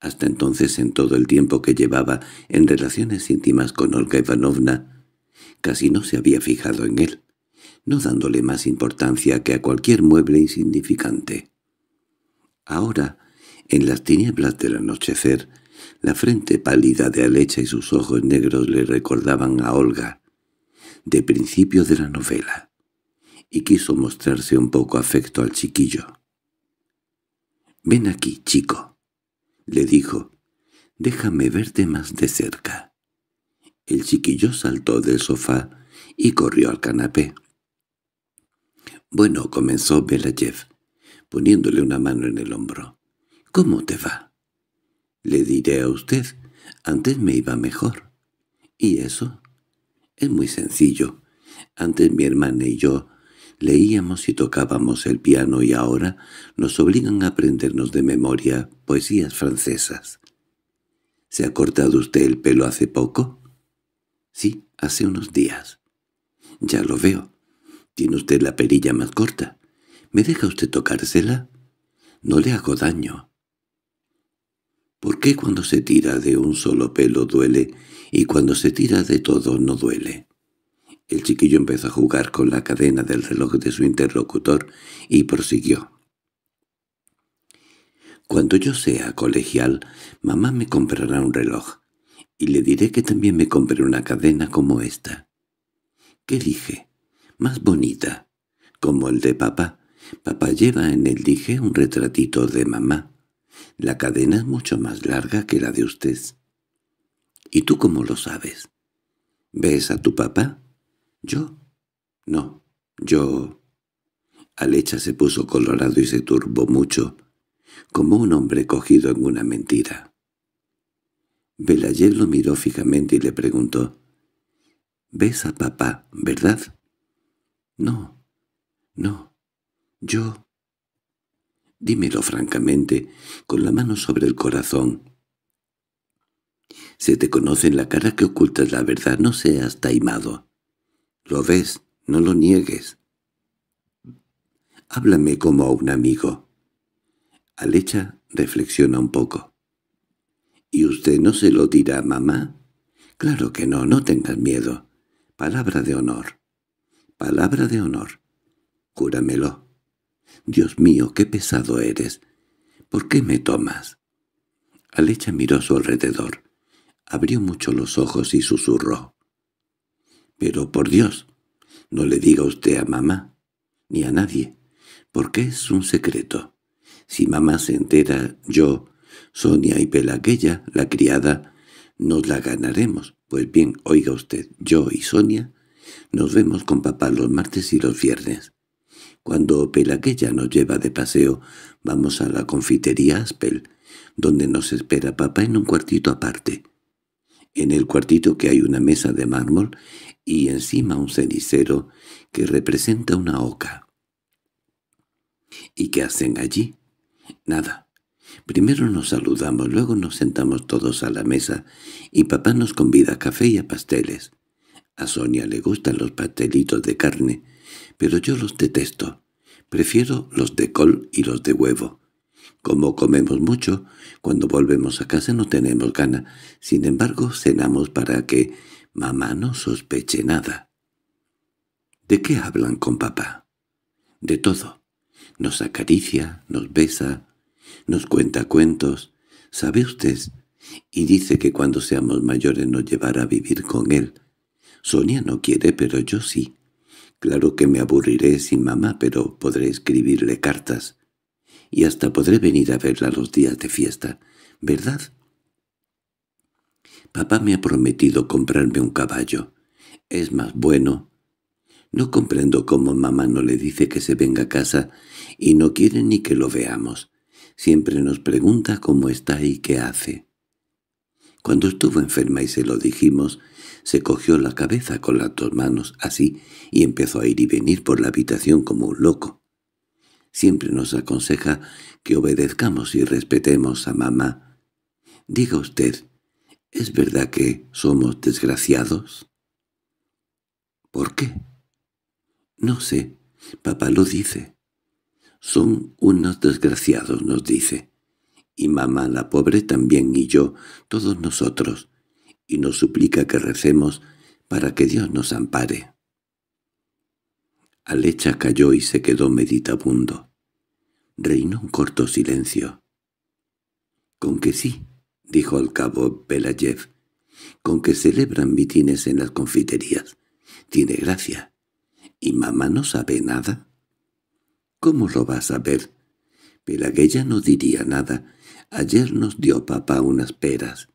Hasta entonces, en todo el tiempo que llevaba en relaciones íntimas con Olga Ivanovna, casi no se había fijado en él, no dándole más importancia que a cualquier mueble insignificante. Ahora, en las tinieblas del anochecer, la frente pálida de Alecha y sus ojos negros le recordaban a Olga, de principio de la novela, y quiso mostrarse un poco afecto al chiquillo. «Ven aquí, chico», le dijo, «déjame verte más de cerca». El chiquillo saltó del sofá y corrió al canapé. «Bueno», comenzó Belayev, poniéndole una mano en el hombro. «¿Cómo te va?» «Le diré a usted, antes me iba mejor». «¿Y eso?» Es muy sencillo. Antes mi hermana y yo leíamos y tocábamos el piano y ahora nos obligan a aprendernos de memoria poesías francesas. —¿Se ha cortado usted el pelo hace poco? —Sí, hace unos días. —Ya lo veo. Tiene usted la perilla más corta. ¿Me deja usted tocársela? —No le hago daño. ¿Por qué cuando se tira de un solo pelo duele y cuando se tira de todo no duele? El chiquillo empezó a jugar con la cadena del reloj de su interlocutor y prosiguió. Cuando yo sea colegial, mamá me comprará un reloj, y le diré que también me compre una cadena como esta. ¿Qué dije? Más bonita, como el de papá. Papá lleva en el dije un retratito de mamá. La cadena es mucho más larga que la de usted. —¿Y tú cómo lo sabes? —¿Ves a tu papá? —¿Yo? —No, yo... Alecha se puso colorado y se turbó mucho, como un hombre cogido en una mentira. Belayer lo miró fijamente y le preguntó, —¿Ves a papá, verdad? —No, no, yo... Dímelo francamente, con la mano sobre el corazón. Se te conoce en la cara que ocultas la verdad, no seas taimado. Lo ves, no lo niegues. Háblame como a un amigo. Alecha reflexiona un poco. —¿Y usted no se lo dirá a mamá? —Claro que no, no tengas miedo. Palabra de honor. Palabra de honor. Cúramelo. Dios mío, qué pesado eres. ¿Por qué me tomas? Alecha miró a su alrededor, abrió mucho los ojos y susurró. —Pero por Dios, no le diga usted a mamá, ni a nadie, porque es un secreto. Si mamá se entera, yo, Sonia y Pelagueya, la criada, nos la ganaremos. Pues bien, oiga usted, yo y Sonia nos vemos con papá los martes y los viernes. Cuando ya nos lleva de paseo, vamos a la confitería Aspel, donde nos espera papá en un cuartito aparte. En el cuartito que hay una mesa de mármol y encima un cenicero que representa una oca. ¿Y qué hacen allí? Nada. Primero nos saludamos, luego nos sentamos todos a la mesa y papá nos convida a café y a pasteles. A Sonia le gustan los pastelitos de carne, pero yo los detesto. Prefiero los de col y los de huevo. Como comemos mucho, cuando volvemos a casa no tenemos gana. Sin embargo, cenamos para que mamá no sospeche nada. ¿De qué hablan con papá? De todo. Nos acaricia, nos besa, nos cuenta cuentos. ¿Sabe usted? Y dice que cuando seamos mayores nos llevará a vivir con él. Sonia no quiere, pero yo sí. Claro que me aburriré sin mamá, pero podré escribirle cartas. Y hasta podré venir a verla los días de fiesta, ¿verdad? Papá me ha prometido comprarme un caballo. Es más bueno. No comprendo cómo mamá no le dice que se venga a casa y no quiere ni que lo veamos. Siempre nos pregunta cómo está y qué hace. Cuando estuvo enferma y se lo dijimos, se cogió la cabeza con las dos manos, así, y empezó a ir y venir por la habitación como un loco. Siempre nos aconseja que obedezcamos y respetemos a mamá. Diga usted, ¿es verdad que somos desgraciados? ¿Por qué? No sé, papá lo dice. Son unos desgraciados, nos dice. Y mamá la pobre también y yo, todos nosotros y nos suplica que recemos para que Dios nos ampare. Alecha cayó y se quedó meditabundo. Reinó un corto silencio. —¿Con que sí? —dijo al cabo Belayev. —Con que celebran mitines en las confiterías. Tiene gracia. —¿Y mamá no sabe nada? —¿Cómo lo va a saber? Pelagueya no diría nada. Ayer nos dio papá unas peras.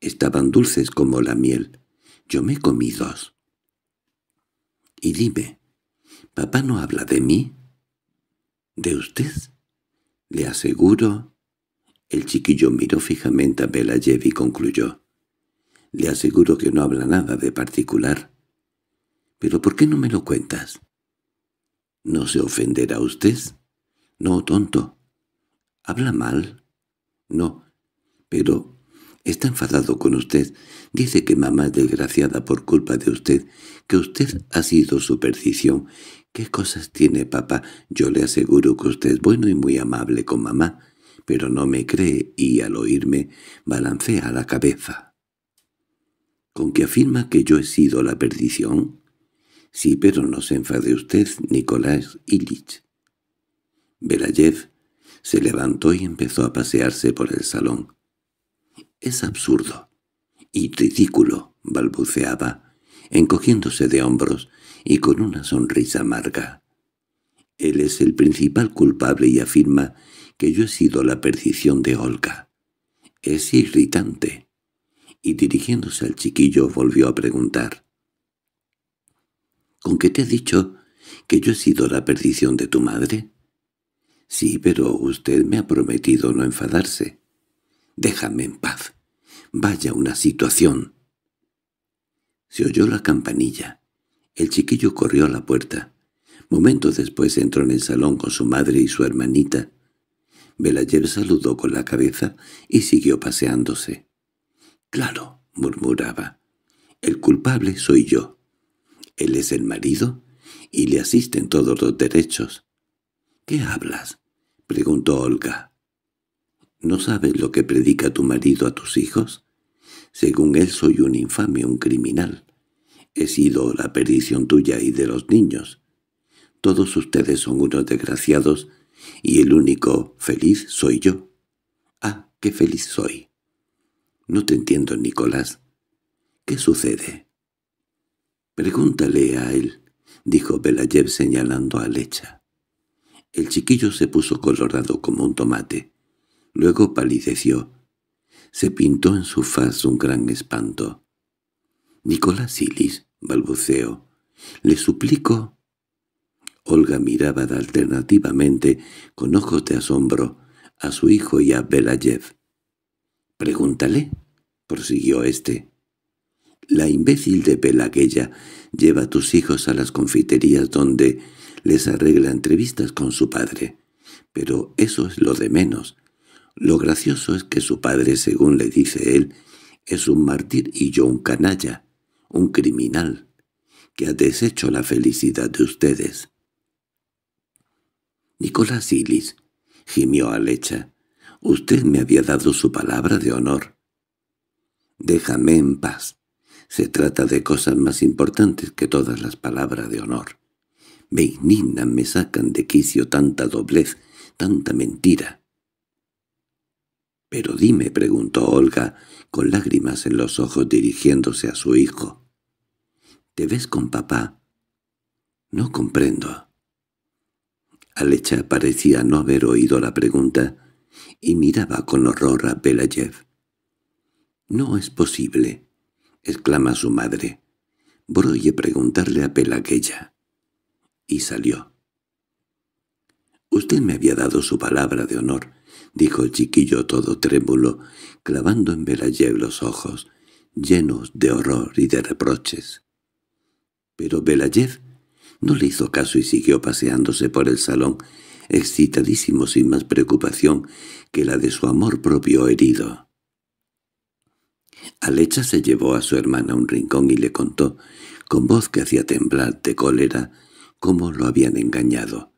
Estaban dulces como la miel. Yo me comí dos. Y dime, ¿papá no habla de mí? ¿De usted? Le aseguro... El chiquillo miró fijamente a Belayev y concluyó. Le aseguro que no habla nada de particular. —¿Pero por qué no me lo cuentas? —¿No se ofenderá usted? —No, tonto. —¿Habla mal? —No, pero Está enfadado con usted. Dice que mamá es desgraciada por culpa de usted, que usted ha sido su perdición. ¿Qué cosas tiene papá? Yo le aseguro que usted es bueno y muy amable con mamá, pero no me cree y al oírme balancea la cabeza. ¿Con qué afirma que yo he sido la perdición? Sí, pero no se enfade usted, Nicolás Illich. Belayev se levantó y empezó a pasearse por el salón. Es absurdo. Y ridículo, balbuceaba, encogiéndose de hombros y con una sonrisa amarga. Él es el principal culpable y afirma que yo he sido la perdición de Olga. Es irritante. Y dirigiéndose al chiquillo volvió a preguntar. —¿Con qué te he dicho que yo he sido la perdición de tu madre? —Sí, pero usted me ha prometido no enfadarse. Déjame en paz. Vaya una situación. Se oyó la campanilla. El chiquillo corrió a la puerta. Momentos después entró en el salón con su madre y su hermanita. Belayer saludó con la cabeza y siguió paseándose. —Claro —murmuraba—, el culpable soy yo. Él es el marido y le asisten todos los derechos. —¿Qué hablas? —preguntó Olga. ¿No sabes lo que predica tu marido a tus hijos? Según él soy un infame, un criminal. He sido la perdición tuya y de los niños. Todos ustedes son unos desgraciados, y el único feliz soy yo. ¡Ah, qué feliz soy! No te entiendo, Nicolás. ¿Qué sucede? Pregúntale a él, dijo Belayev señalando a Lecha. El chiquillo se puso colorado como un tomate. Luego palideció. Se pintó en su faz un gran espanto. —Nicolás Silis —balbuceó—, le suplico... Olga miraba alternativamente, con ojos de asombro, a su hijo y a Belayev. —Pregúntale —prosiguió éste—. La imbécil de Pelagueya lleva a tus hijos a las confiterías donde les arregla entrevistas con su padre. Pero eso es lo de menos. Lo gracioso es que su padre, según le dice él, es un mártir y yo un canalla, un criminal, que ha deshecho la felicidad de ustedes. Nicolás Ilis gimió Alecha. Usted me había dado su palabra de honor. Déjame en paz. Se trata de cosas más importantes que todas las palabras de honor. Me indignan, me sacan de quicio tanta doblez, tanta mentira. —Pero dime —preguntó Olga, con lágrimas en los ojos dirigiéndose a su hijo—, ¿te ves con papá? —No comprendo. Alecha parecía no haber oído la pregunta y miraba con horror a Belayev. —No es posible —exclama su madre. a preguntarle a Pelagueya. Y salió. —Usted me había dado su palabra de honor —dijo el chiquillo todo trémulo, clavando en Belayev los ojos, llenos de horror y de reproches. Pero Belayev no le hizo caso y siguió paseándose por el salón, excitadísimo sin más preocupación que la de su amor propio herido. Alecha se llevó a su hermana a un rincón y le contó, con voz que hacía temblar de cólera, cómo lo habían engañado.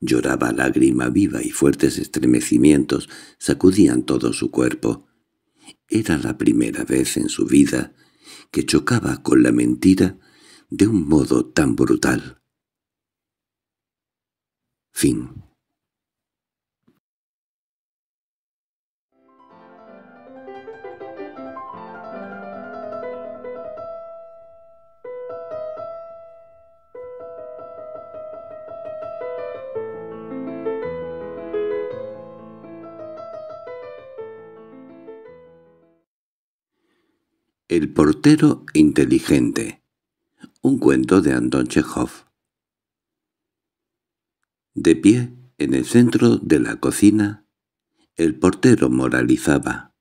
Lloraba lágrima viva y fuertes estremecimientos sacudían todo su cuerpo. Era la primera vez en su vida que chocaba con la mentira de un modo tan brutal. Fin El portero inteligente. Un cuento de Anton Chekhov. De pie, en el centro de la cocina, el portero moralizaba.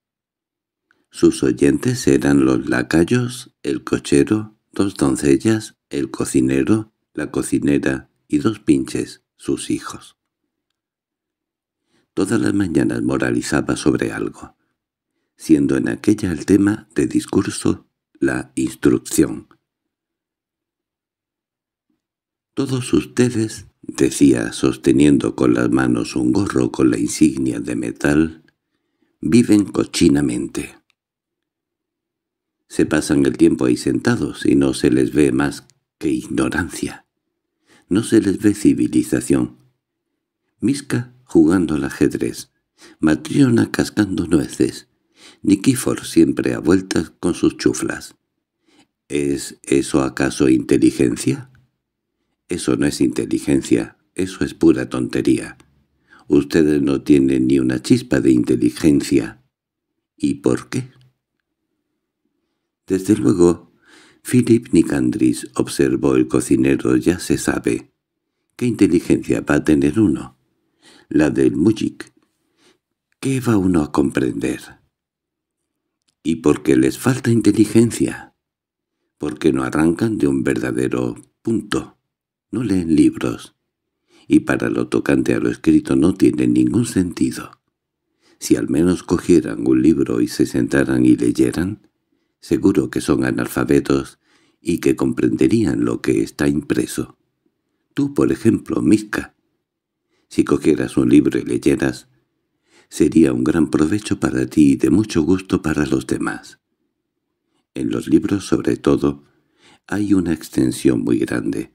Sus oyentes eran los lacayos, el cochero, dos doncellas, el cocinero, la cocinera y dos pinches, sus hijos. Todas las mañanas moralizaba sobre algo siendo en aquella el tema de discurso la instrucción. «Todos ustedes», decía sosteniendo con las manos un gorro con la insignia de metal, «viven cochinamente. Se pasan el tiempo ahí sentados y no se les ve más que ignorancia. No se les ve civilización. Misca jugando al ajedrez, Matriona cascando nueces, Nikifor siempre a vueltas con sus chuflas. ¿Es eso acaso inteligencia? Eso no es inteligencia, eso es pura tontería. Ustedes no tienen ni una chispa de inteligencia. ¿Y por qué? Desde luego, Philip Nicandris observó el cocinero, ya se sabe. ¿Qué inteligencia va a tener uno? La del Mujik. ¿Qué va uno a comprender? y porque les falta inteligencia, porque no arrancan de un verdadero punto, no leen libros, y para lo tocante a lo escrito no tiene ningún sentido. Si al menos cogieran un libro y se sentaran y leyeran, seguro que son analfabetos y que comprenderían lo que está impreso. Tú, por ejemplo, Miska, si cogieras un libro y leyeras, sería un gran provecho para ti y de mucho gusto para los demás. En los libros, sobre todo, hay una extensión muy grande.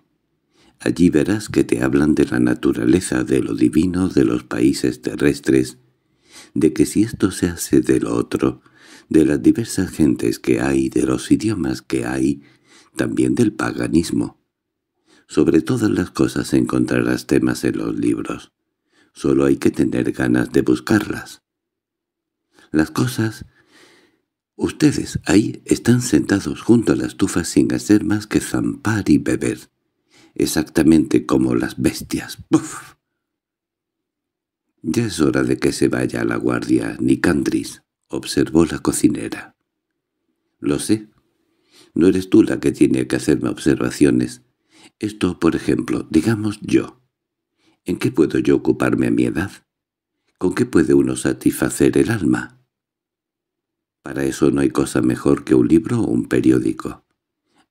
Allí verás que te hablan de la naturaleza, de lo divino, de los países terrestres, de que si esto se hace de lo otro, de las diversas gentes que hay, de los idiomas que hay, también del paganismo. Sobre todas las cosas encontrarás temas en los libros. Solo hay que tener ganas de buscarlas. Las cosas... Ustedes ahí están sentados junto a la estufa sin hacer más que zampar y beber. Exactamente como las bestias. ¡Puf! —Ya es hora de que se vaya a la guardia, Nicandris —observó la cocinera. —Lo sé. No eres tú la que tiene que hacerme observaciones. Esto, por ejemplo, digamos yo. ¿En qué puedo yo ocuparme a mi edad? ¿Con qué puede uno satisfacer el alma? Para eso no hay cosa mejor que un libro o un periódico.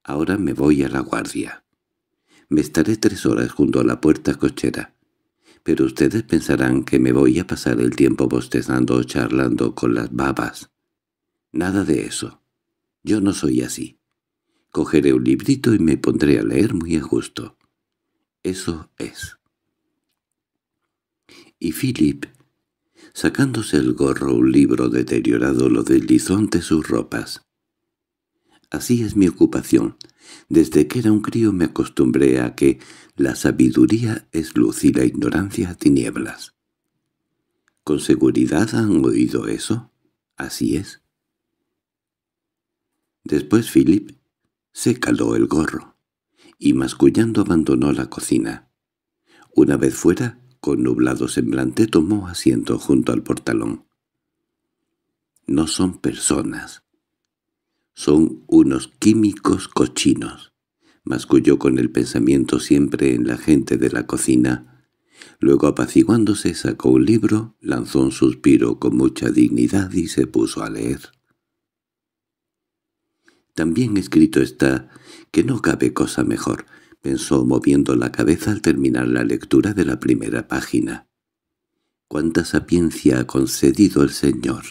Ahora me voy a la guardia. Me estaré tres horas junto a la puerta cochera. Pero ustedes pensarán que me voy a pasar el tiempo bostezando o charlando con las babas. Nada de eso. Yo no soy así. Cogeré un librito y me pondré a leer muy a gusto. Eso es y Philip, sacándose el gorro un libro deteriorado, lo deslizó ante sus ropas. Así es mi ocupación. Desde que era un crío me acostumbré a que la sabiduría es luz y la ignorancia tinieblas. ¿Con seguridad han oído eso? Así es. Después Philip se caló el gorro y mascullando abandonó la cocina. Una vez fuera, con nublado semblante tomó asiento junto al portalón. No son personas. Son unos químicos cochinos, masculló con el pensamiento siempre en la gente de la cocina. Luego apaciguándose sacó un libro, lanzó un suspiro con mucha dignidad y se puso a leer. También escrito está que no cabe cosa mejor, pensó moviendo la cabeza al terminar la lectura de la primera página. Cuánta sapiencia ha concedido el Señor.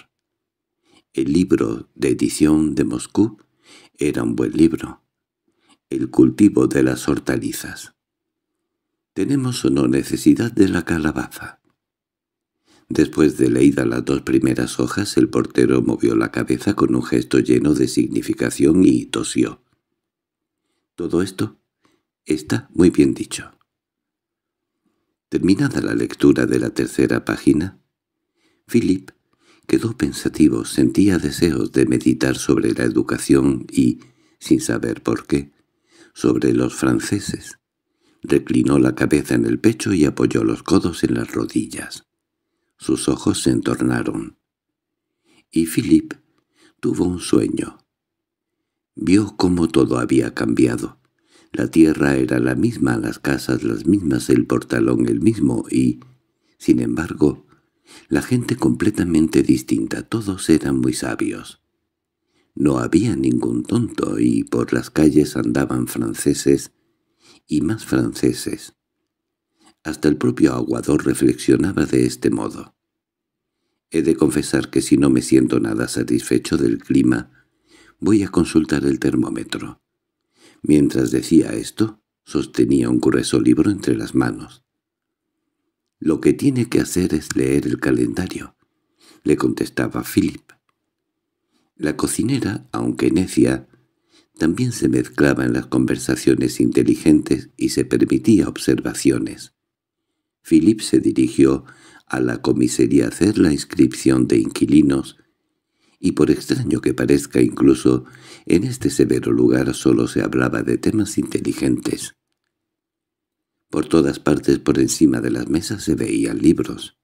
El libro de edición de Moscú era un buen libro. El cultivo de las hortalizas. ¿Tenemos o no necesidad de la calabaza? Después de leída las dos primeras hojas, el portero movió la cabeza con un gesto lleno de significación y tosió. Todo esto Está muy bien dicho. Terminada la lectura de la tercera página, Philip quedó pensativo, sentía deseos de meditar sobre la educación y, sin saber por qué, sobre los franceses. Reclinó la cabeza en el pecho y apoyó los codos en las rodillas. Sus ojos se entornaron. Y Philip tuvo un sueño. Vio cómo todo había cambiado. La tierra era la misma, las casas las mismas, el portalón el mismo y, sin embargo, la gente completamente distinta, todos eran muy sabios. No había ningún tonto y por las calles andaban franceses y más franceses. Hasta el propio aguador reflexionaba de este modo. He de confesar que si no me siento nada satisfecho del clima, voy a consultar el termómetro. Mientras decía esto, sostenía un grueso libro entre las manos. «Lo que tiene que hacer es leer el calendario», le contestaba Philip. La cocinera, aunque necia, también se mezclaba en las conversaciones inteligentes y se permitía observaciones. Philip se dirigió a la comisaría a hacer la inscripción de inquilinos y por extraño que parezca incluso, en este severo lugar solo se hablaba de temas inteligentes. Por todas partes por encima de las mesas se veían libros.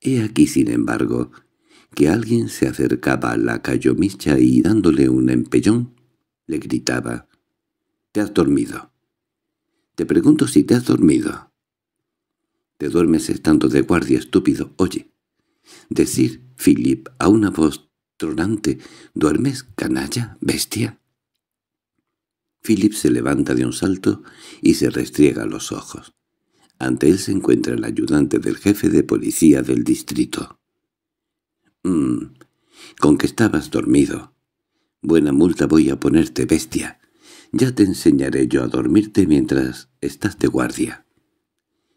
He aquí, sin embargo, que alguien se acercaba a la callomicha y dándole un empellón, le gritaba, «Te has dormido. Te pregunto si te has dormido. Te duermes estando de guardia, estúpido. Oye, decir Philip a una voz tronante. —¿Duermes, canalla, bestia? Philip se levanta de un salto y se restriega los ojos. Ante él se encuentra el ayudante del jefe de policía del distrito. Mm, con que estabas dormido. Buena multa voy a ponerte, bestia. Ya te enseñaré yo a dormirte mientras estás de guardia».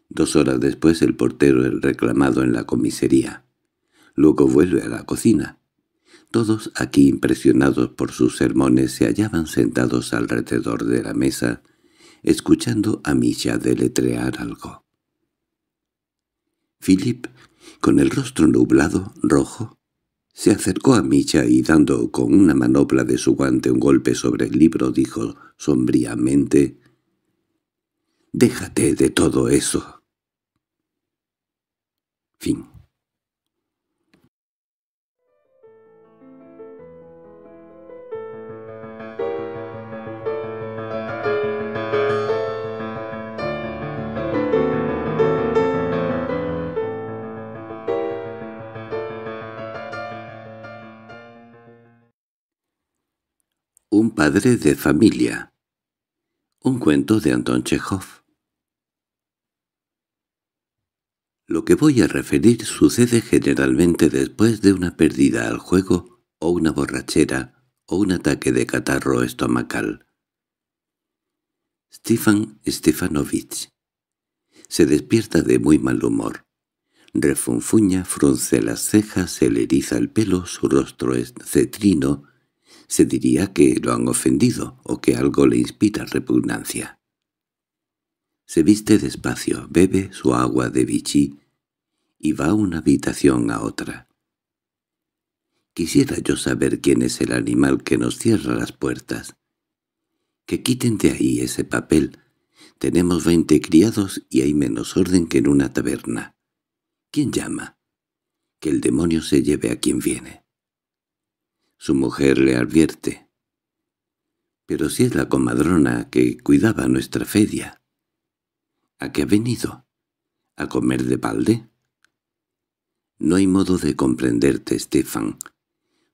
Dos horas después el portero es reclamado en la comisaría. Luego vuelve a la cocina. Todos aquí impresionados por sus sermones se hallaban sentados alrededor de la mesa, escuchando a Misha deletrear algo. Philip, con el rostro nublado, rojo, se acercó a Misha y dando con una manopla de su guante un golpe sobre el libro dijo sombríamente «Déjate de todo eso». Fin padre de familia. Un cuento de Anton Chekhov. Lo que voy a referir sucede generalmente después de una pérdida al juego o una borrachera o un ataque de catarro estomacal. Stefan Stefanovich se despierta de muy mal humor. Refunfuña, frunce las cejas, se le eriza el pelo, su rostro es cetrino, se diría que lo han ofendido o que algo le inspira repugnancia. Se viste despacio, bebe su agua de bichí y va una habitación a otra. Quisiera yo saber quién es el animal que nos cierra las puertas. Que quiten de ahí ese papel. Tenemos veinte criados y hay menos orden que en una taberna. ¿Quién llama? Que el demonio se lleve a quien viene. Su mujer le advierte. —Pero si es la comadrona que cuidaba nuestra fedia. —¿A qué ha venido? ¿A comer de balde? —No hay modo de comprenderte, Estefan.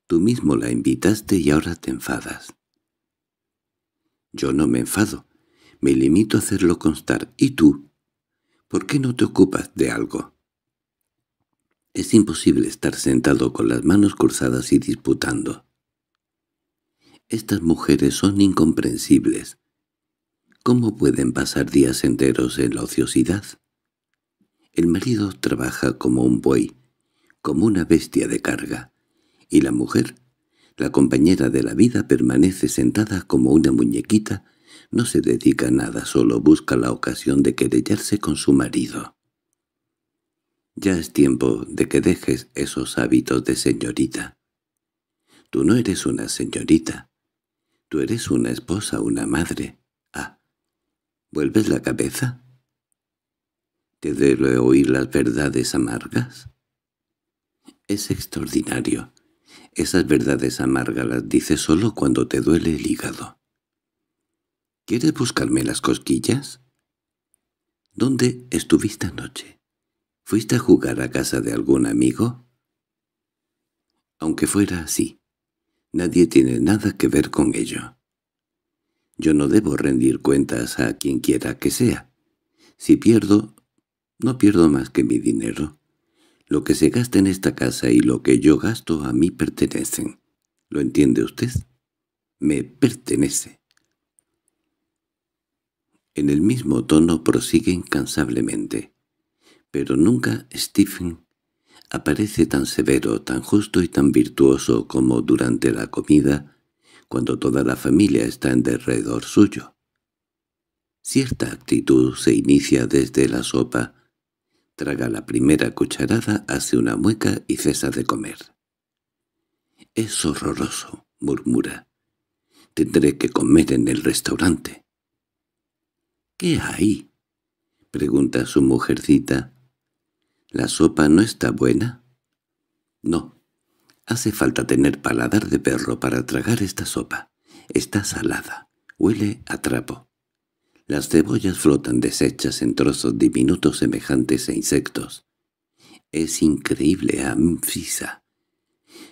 Tú mismo la invitaste y ahora te enfadas. —Yo no me enfado. Me limito a hacerlo constar. ¿Y tú? ¿Por qué no te ocupas de algo? Es imposible estar sentado con las manos cruzadas y disputando. Estas mujeres son incomprensibles. ¿Cómo pueden pasar días enteros en la ociosidad? El marido trabaja como un buey, como una bestia de carga, y la mujer, la compañera de la vida, permanece sentada como una muñequita, no se dedica a nada, solo busca la ocasión de querellarse con su marido. Ya es tiempo de que dejes esos hábitos de señorita. Tú no eres una señorita. Tú eres una esposa, una madre. Ah, ¿vuelves la cabeza? ¿Te debe oír las verdades amargas? Es extraordinario. Esas verdades amargas las dices solo cuando te duele el hígado. ¿Quieres buscarme las cosquillas? ¿Dónde estuviste anoche? ¿Fuiste a jugar a casa de algún amigo? Aunque fuera así, nadie tiene nada que ver con ello. Yo no debo rendir cuentas a quien quiera que sea. Si pierdo, no pierdo más que mi dinero. Lo que se gasta en esta casa y lo que yo gasto a mí pertenecen. ¿Lo entiende usted? Me pertenece. En el mismo tono prosigue incansablemente. Pero nunca Stephen aparece tan severo, tan justo y tan virtuoso como durante la comida, cuando toda la familia está en derredor suyo. Cierta actitud se inicia desde la sopa, traga la primera cucharada, hace una mueca y cesa de comer. «Es horroroso», murmura. «Tendré que comer en el restaurante». «¿Qué hay?» pregunta su mujercita, ¿La sopa no está buena? No. Hace falta tener paladar de perro para tragar esta sopa. Está salada. Huele a trapo. Las cebollas flotan deshechas en trozos diminutos semejantes a insectos. —Es increíble, Amfisa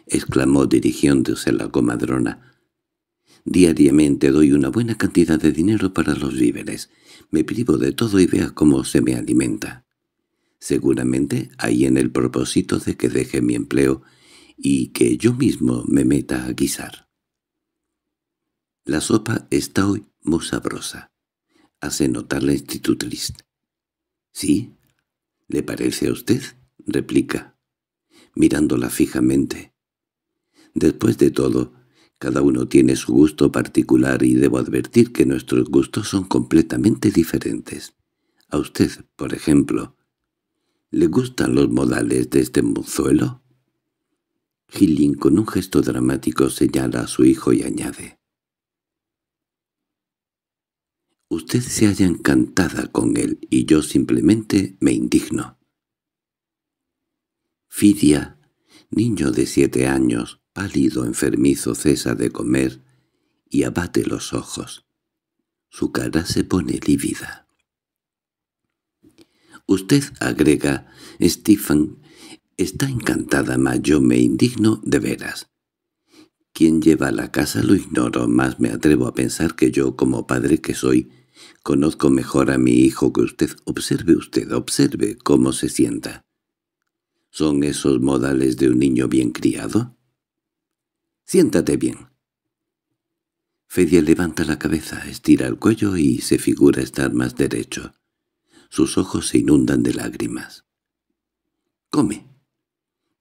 —exclamó dirigiéndose a la comadrona. —Diariamente doy una buena cantidad de dinero para los víveres. Me privo de todo y vea cómo se me alimenta seguramente hay en el propósito de que deje mi empleo y que yo mismo me meta a guisar. La sopa está hoy muy sabrosa, hace notar la institutriz. —¿Sí? ¿Le parece a usted? —replica, mirándola fijamente. Después de todo, cada uno tiene su gusto particular y debo advertir que nuestros gustos son completamente diferentes. A usted, por ejemplo, ¿Le gustan los modales de este mozuelo? Gilín con un gesto dramático señala a su hijo y añade. Usted se halla encantada con él y yo simplemente me indigno. Fidia, niño de siete años, pálido, enfermizo, cesa de comer y abate los ojos. Su cara se pone lívida. Usted, agrega, Stephen, está encantada, mas yo me indigno de veras. Quien lleva la casa lo ignoro, más me atrevo a pensar que yo, como padre que soy, conozco mejor a mi hijo que usted. Observe usted, observe cómo se sienta. ¿Son esos modales de un niño bien criado? Siéntate bien. Fedia levanta la cabeza, estira el cuello y se figura estar más derecho sus ojos se inundan de lágrimas. «Come.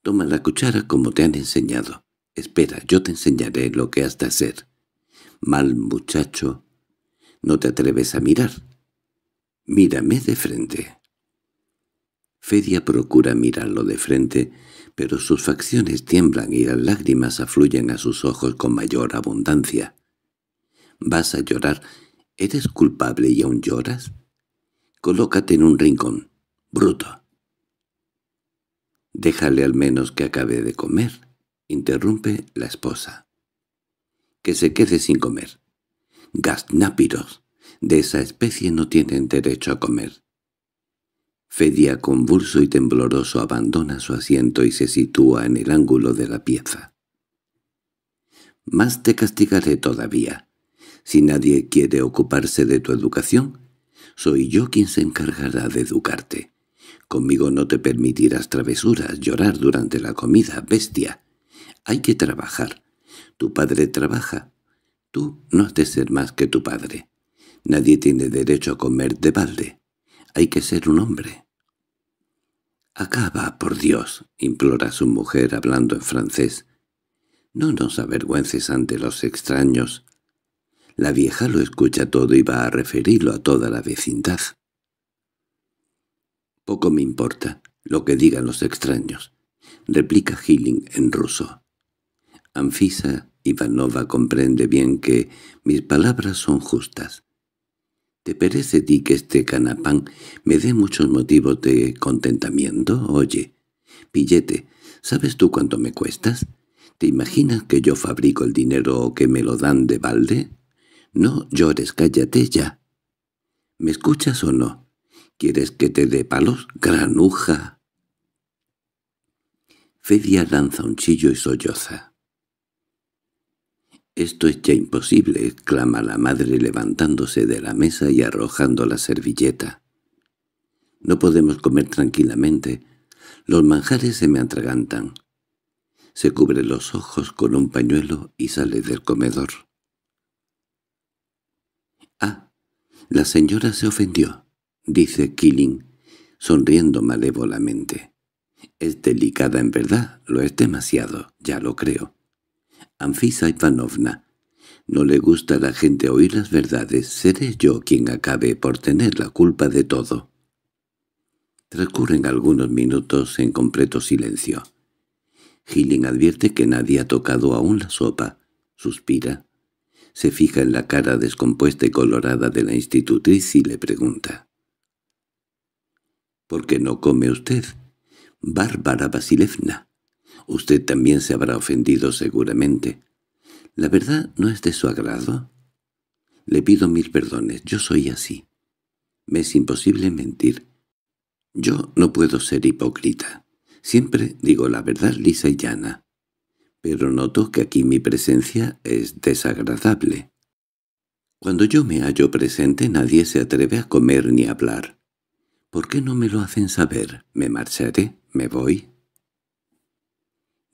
Toma la cuchara como te han enseñado. Espera, yo te enseñaré lo que has de hacer. Mal muchacho, no te atreves a mirar. Mírame de frente». Fedia procura mirarlo de frente, pero sus facciones tiemblan y las lágrimas afluyen a sus ojos con mayor abundancia. «¿Vas a llorar? ¿Eres culpable y aún lloras?» Colócate en un rincón, bruto. Déjale al menos que acabe de comer, interrumpe la esposa. Que se quede sin comer. Gaznápiros de esa especie no tienen derecho a comer. Fedia convulso y tembloroso abandona su asiento y se sitúa en el ángulo de la pieza. Más te castigaré todavía. Si nadie quiere ocuparse de tu educación, soy yo quien se encargará de educarte. Conmigo no te permitirás travesuras, llorar durante la comida, bestia. Hay que trabajar. Tu padre trabaja. Tú no has de ser más que tu padre. Nadie tiene derecho a comer de balde. Hay que ser un hombre. —Acaba, por Dios —implora su mujer hablando en francés. —No nos avergüences ante los extraños. La vieja lo escucha todo y va a referirlo a toda la vecindad. Poco me importa lo que digan los extraños, replica Hilling en ruso. Anfisa Ivanova comprende bien que mis palabras son justas. ¿Te parece ti que este canapán me dé muchos motivos de contentamiento? Oye, pillete, ¿sabes tú cuánto me cuestas? ¿Te imaginas que yo fabrico el dinero o que me lo dan de balde? No llores, cállate ya. ¿Me escuchas o no? ¿Quieres que te dé palos, granuja? Fedia lanza un chillo y solloza. —Esto es ya imposible —exclama la madre levantándose de la mesa y arrojando la servilleta. —No podemos comer tranquilamente. Los manjares se me atragantan. Se cubre los ojos con un pañuelo y sale del comedor. La señora se ofendió, dice Killing, sonriendo malévolamente. Es delicada en verdad, lo es demasiado, ya lo creo. Anfisa Ivanovna, no le gusta a la gente oír las verdades, seré yo quien acabe por tener la culpa de todo. Transcurren algunos minutos en completo silencio. Killing advierte que nadie ha tocado aún la sopa, suspira se fija en la cara descompuesta y colorada de la institutriz y le pregunta. —¿Por qué no come usted? —Bárbara Basilevna. Usted también se habrá ofendido seguramente. ¿La verdad no es de su agrado? —Le pido mil perdones, yo soy así. Me es imposible mentir. Yo no puedo ser hipócrita. Siempre digo la verdad lisa y llana pero noto que aquí mi presencia es desagradable. Cuando yo me hallo presente nadie se atreve a comer ni a hablar. ¿Por qué no me lo hacen saber? ¿Me marcharé? ¿Me voy?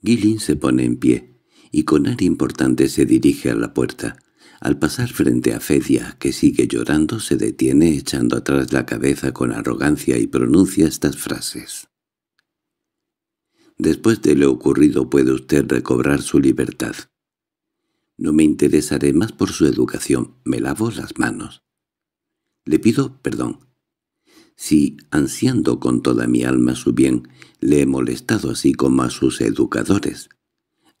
Gillin se pone en pie, y con aire importante se dirige a la puerta. Al pasar frente a Fedia, que sigue llorando, se detiene echando atrás la cabeza con arrogancia y pronuncia estas frases. Después de lo ocurrido puede usted recobrar su libertad. No me interesaré más por su educación. Me lavo las manos. Le pido perdón. Si, ansiando con toda mi alma su bien, le he molestado así como a sus educadores,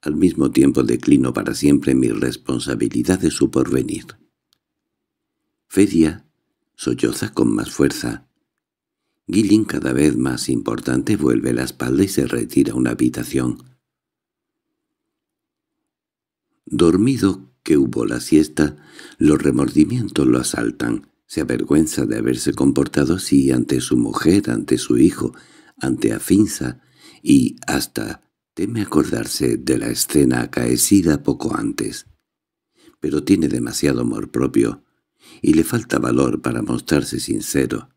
al mismo tiempo declino para siempre mi responsabilidad de su porvenir. Feria solloza con más fuerza, cada vez más importante, vuelve la espalda y se retira a una habitación. Dormido que hubo la siesta, los remordimientos lo asaltan. Se avergüenza de haberse comportado así ante su mujer, ante su hijo, ante Afinsa, y hasta teme acordarse de la escena acaecida poco antes. Pero tiene demasiado amor propio, y le falta valor para mostrarse sincero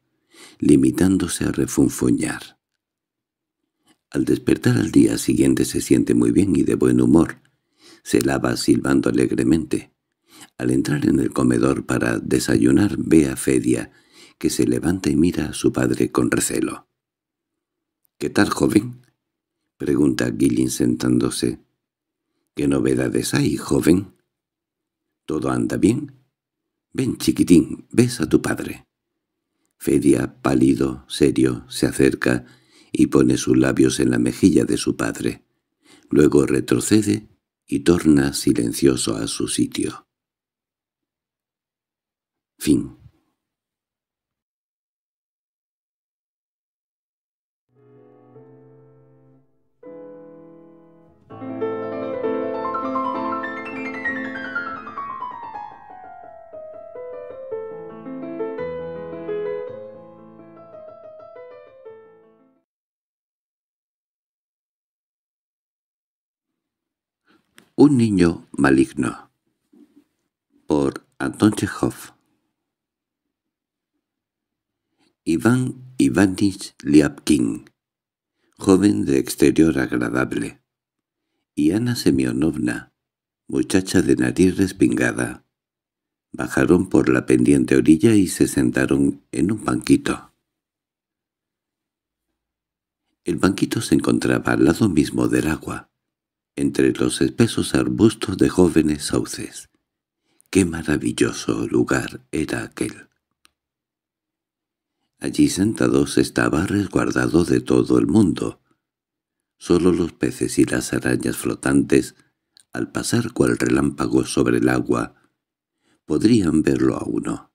limitándose a refunfuñar. Al despertar al día siguiente se siente muy bien y de buen humor. Se lava silbando alegremente. Al entrar en el comedor para desayunar ve a Fedia, que se levanta y mira a su padre con recelo. —¿Qué tal, joven? —pregunta Gillin sentándose. —¿Qué novedades hay, joven? —¿Todo anda bien? —Ven, chiquitín, ves a tu padre. Fedia, pálido, serio, se acerca y pone sus labios en la mejilla de su padre. Luego retrocede y torna silencioso a su sitio. Fin Un niño maligno por Anton Chekhov Iván Ivanich Liapkin, joven de exterior agradable, y Ana Semionovna, muchacha de nariz respingada, bajaron por la pendiente orilla y se sentaron en un banquito. El banquito se encontraba al lado mismo del agua, entre los espesos arbustos de jóvenes sauces. ¡Qué maravilloso lugar era aquel! Allí sentados estaba resguardado de todo el mundo. Solo los peces y las arañas flotantes, al pasar cual relámpago sobre el agua, podrían verlo a uno.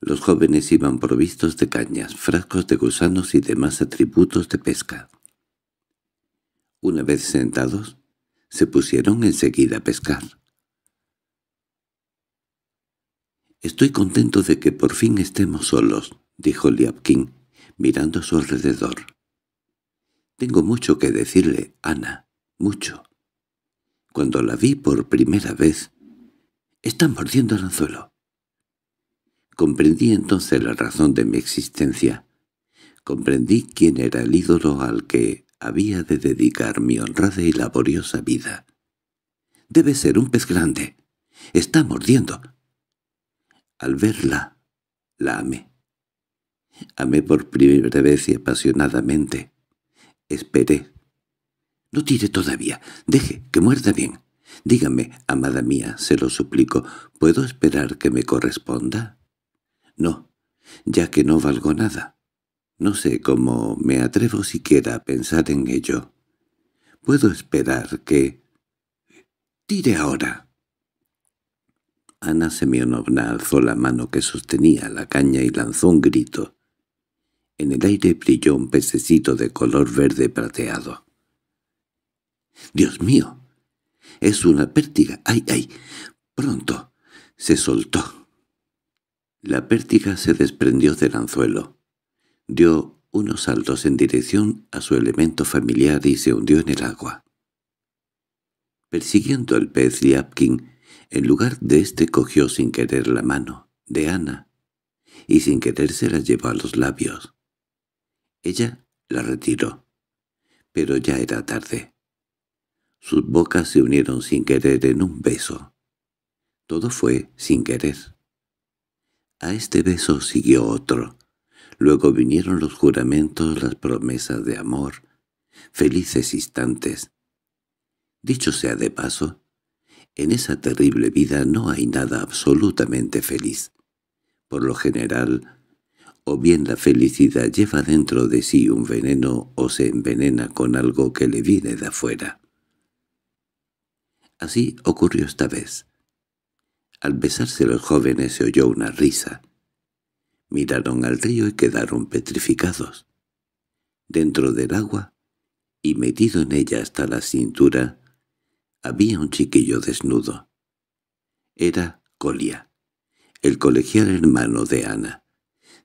Los jóvenes iban provistos de cañas, frascos de gusanos y demás atributos de pesca. Una vez sentados, se pusieron enseguida a pescar. «Estoy contento de que por fin estemos solos», dijo Liapkin, mirando a su alrededor. «Tengo mucho que decirle, Ana, mucho. Cuando la vi por primera vez, están mordiendo el anzuelo». Comprendí entonces la razón de mi existencia. Comprendí quién era el ídolo al que había de dedicar mi honrada y laboriosa vida. —Debe ser un pez grande. Está mordiendo. Al verla, la amé. Amé por primera vez y apasionadamente. Esperé. —No tire todavía. Deje que muerda bien. Dígame, amada mía, se lo suplico, ¿puedo esperar que me corresponda? —No, ya que no valgo nada. No sé cómo me atrevo siquiera a pensar en ello. Puedo esperar que... —¡Tire ahora! Ana Semionovna alzó la mano que sostenía la caña y lanzó un grito. En el aire brilló un pececito de color verde plateado. —¡Dios mío! ¡Es una pértiga! ¡Ay, ay! ¡Pronto! Se soltó. La pértiga se desprendió del anzuelo. Dio unos saltos en dirección a su elemento familiar y se hundió en el agua. Persiguiendo al pez Liapkin, en lugar de este cogió sin querer la mano de Ana y sin querer se la llevó a los labios. Ella la retiró, pero ya era tarde. Sus bocas se unieron sin querer en un beso. Todo fue sin querer. A este beso siguió otro, Luego vinieron los juramentos, las promesas de amor, felices instantes. Dicho sea de paso, en esa terrible vida no hay nada absolutamente feliz. Por lo general, o bien la felicidad lleva dentro de sí un veneno o se envenena con algo que le viene de afuera. Así ocurrió esta vez. Al besarse los jóvenes se oyó una risa. Miraron al río y quedaron petrificados. Dentro del agua, y metido en ella hasta la cintura, había un chiquillo desnudo. Era Colia, el colegial hermano de Ana.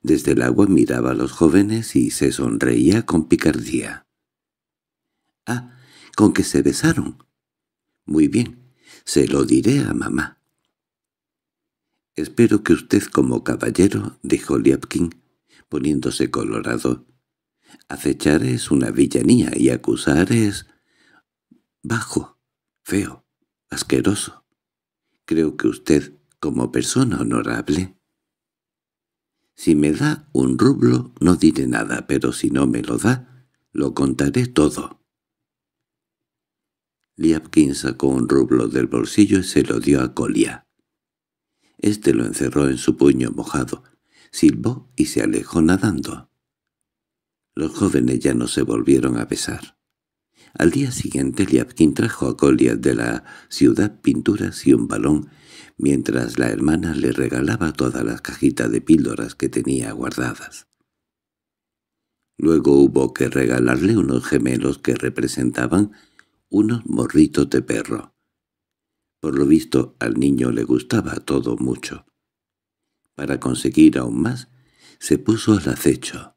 Desde el agua miraba a los jóvenes y se sonreía con picardía. —¡Ah! ¿Con que se besaron? —Muy bien, se lo diré a mamá. —Espero que usted como caballero —dijo Liapkin, poniéndose colorado—, acechar es una villanía y acusar es bajo, feo, asqueroso. Creo que usted, como persona honorable... Si me da un rublo no diré nada, pero si no me lo da, lo contaré todo. Liapkin sacó un rublo del bolsillo y se lo dio a Colia. Este lo encerró en su puño mojado, silbó y se alejó nadando. Los jóvenes ya no se volvieron a besar. Al día siguiente Liapkin trajo a Kolya de la ciudad pinturas y un balón, mientras la hermana le regalaba todas las cajitas de píldoras que tenía guardadas. Luego hubo que regalarle unos gemelos que representaban unos morritos de perro. Por lo visto, al niño le gustaba todo mucho. Para conseguir aún más, se puso al acecho.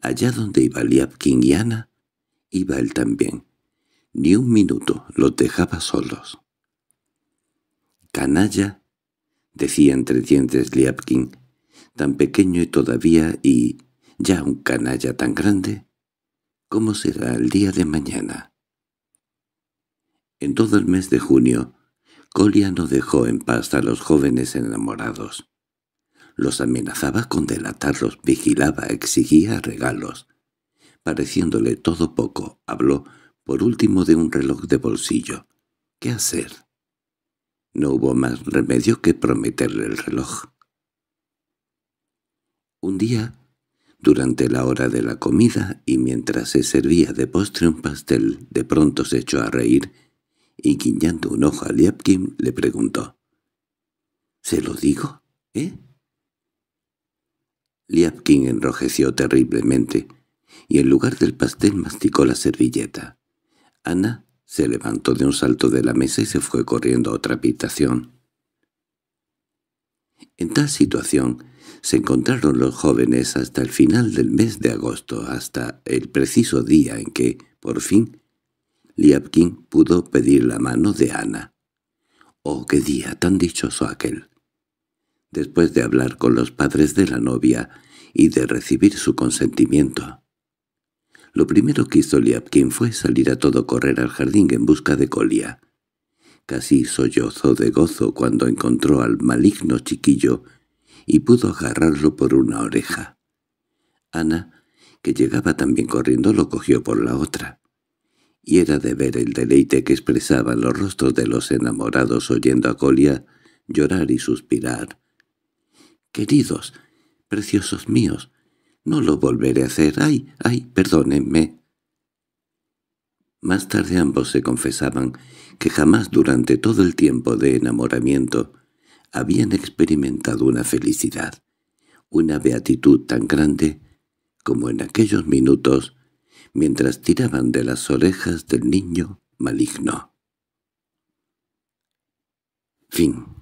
Allá donde iba Liapkin y Ana, iba él también. Ni un minuto los dejaba solos. «Canalla», decía entre dientes Liapkin, «tan pequeño y todavía y ya un canalla tan grande. ¿Cómo será el día de mañana?» En todo el mes de junio, Colia no dejó en paz a los jóvenes enamorados. Los amenazaba con delatarlos, vigilaba, exigía regalos. Pareciéndole todo poco, habló por último de un reloj de bolsillo. ¿Qué hacer? No hubo más remedio que prometerle el reloj. Un día, durante la hora de la comida y mientras se servía de postre un pastel, de pronto se echó a reír y guiñando un ojo a Liapkin le preguntó. —¿Se lo digo, eh? Liapkin enrojeció terriblemente y en lugar del pastel masticó la servilleta. Ana se levantó de un salto de la mesa y se fue corriendo a otra habitación. En tal situación se encontraron los jóvenes hasta el final del mes de agosto, hasta el preciso día en que, por fin, Liapkin pudo pedir la mano de Ana. ¡Oh, qué día tan dichoso aquel! Después de hablar con los padres de la novia y de recibir su consentimiento. Lo primero que hizo Liabkin fue salir a todo correr al jardín en busca de Colia. Casi sollozó de gozo cuando encontró al maligno chiquillo y pudo agarrarlo por una oreja. Ana, que llegaba también corriendo, lo cogió por la otra y era de ver el deleite que expresaban los rostros de los enamorados oyendo a Colia llorar y suspirar. «Queridos, preciosos míos, no lo volveré a hacer. ¡Ay, ay, perdónenme!» Más tarde ambos se confesaban que jamás durante todo el tiempo de enamoramiento habían experimentado una felicidad, una beatitud tan grande como en aquellos minutos mientras tiraban de las orejas del niño maligno. Fin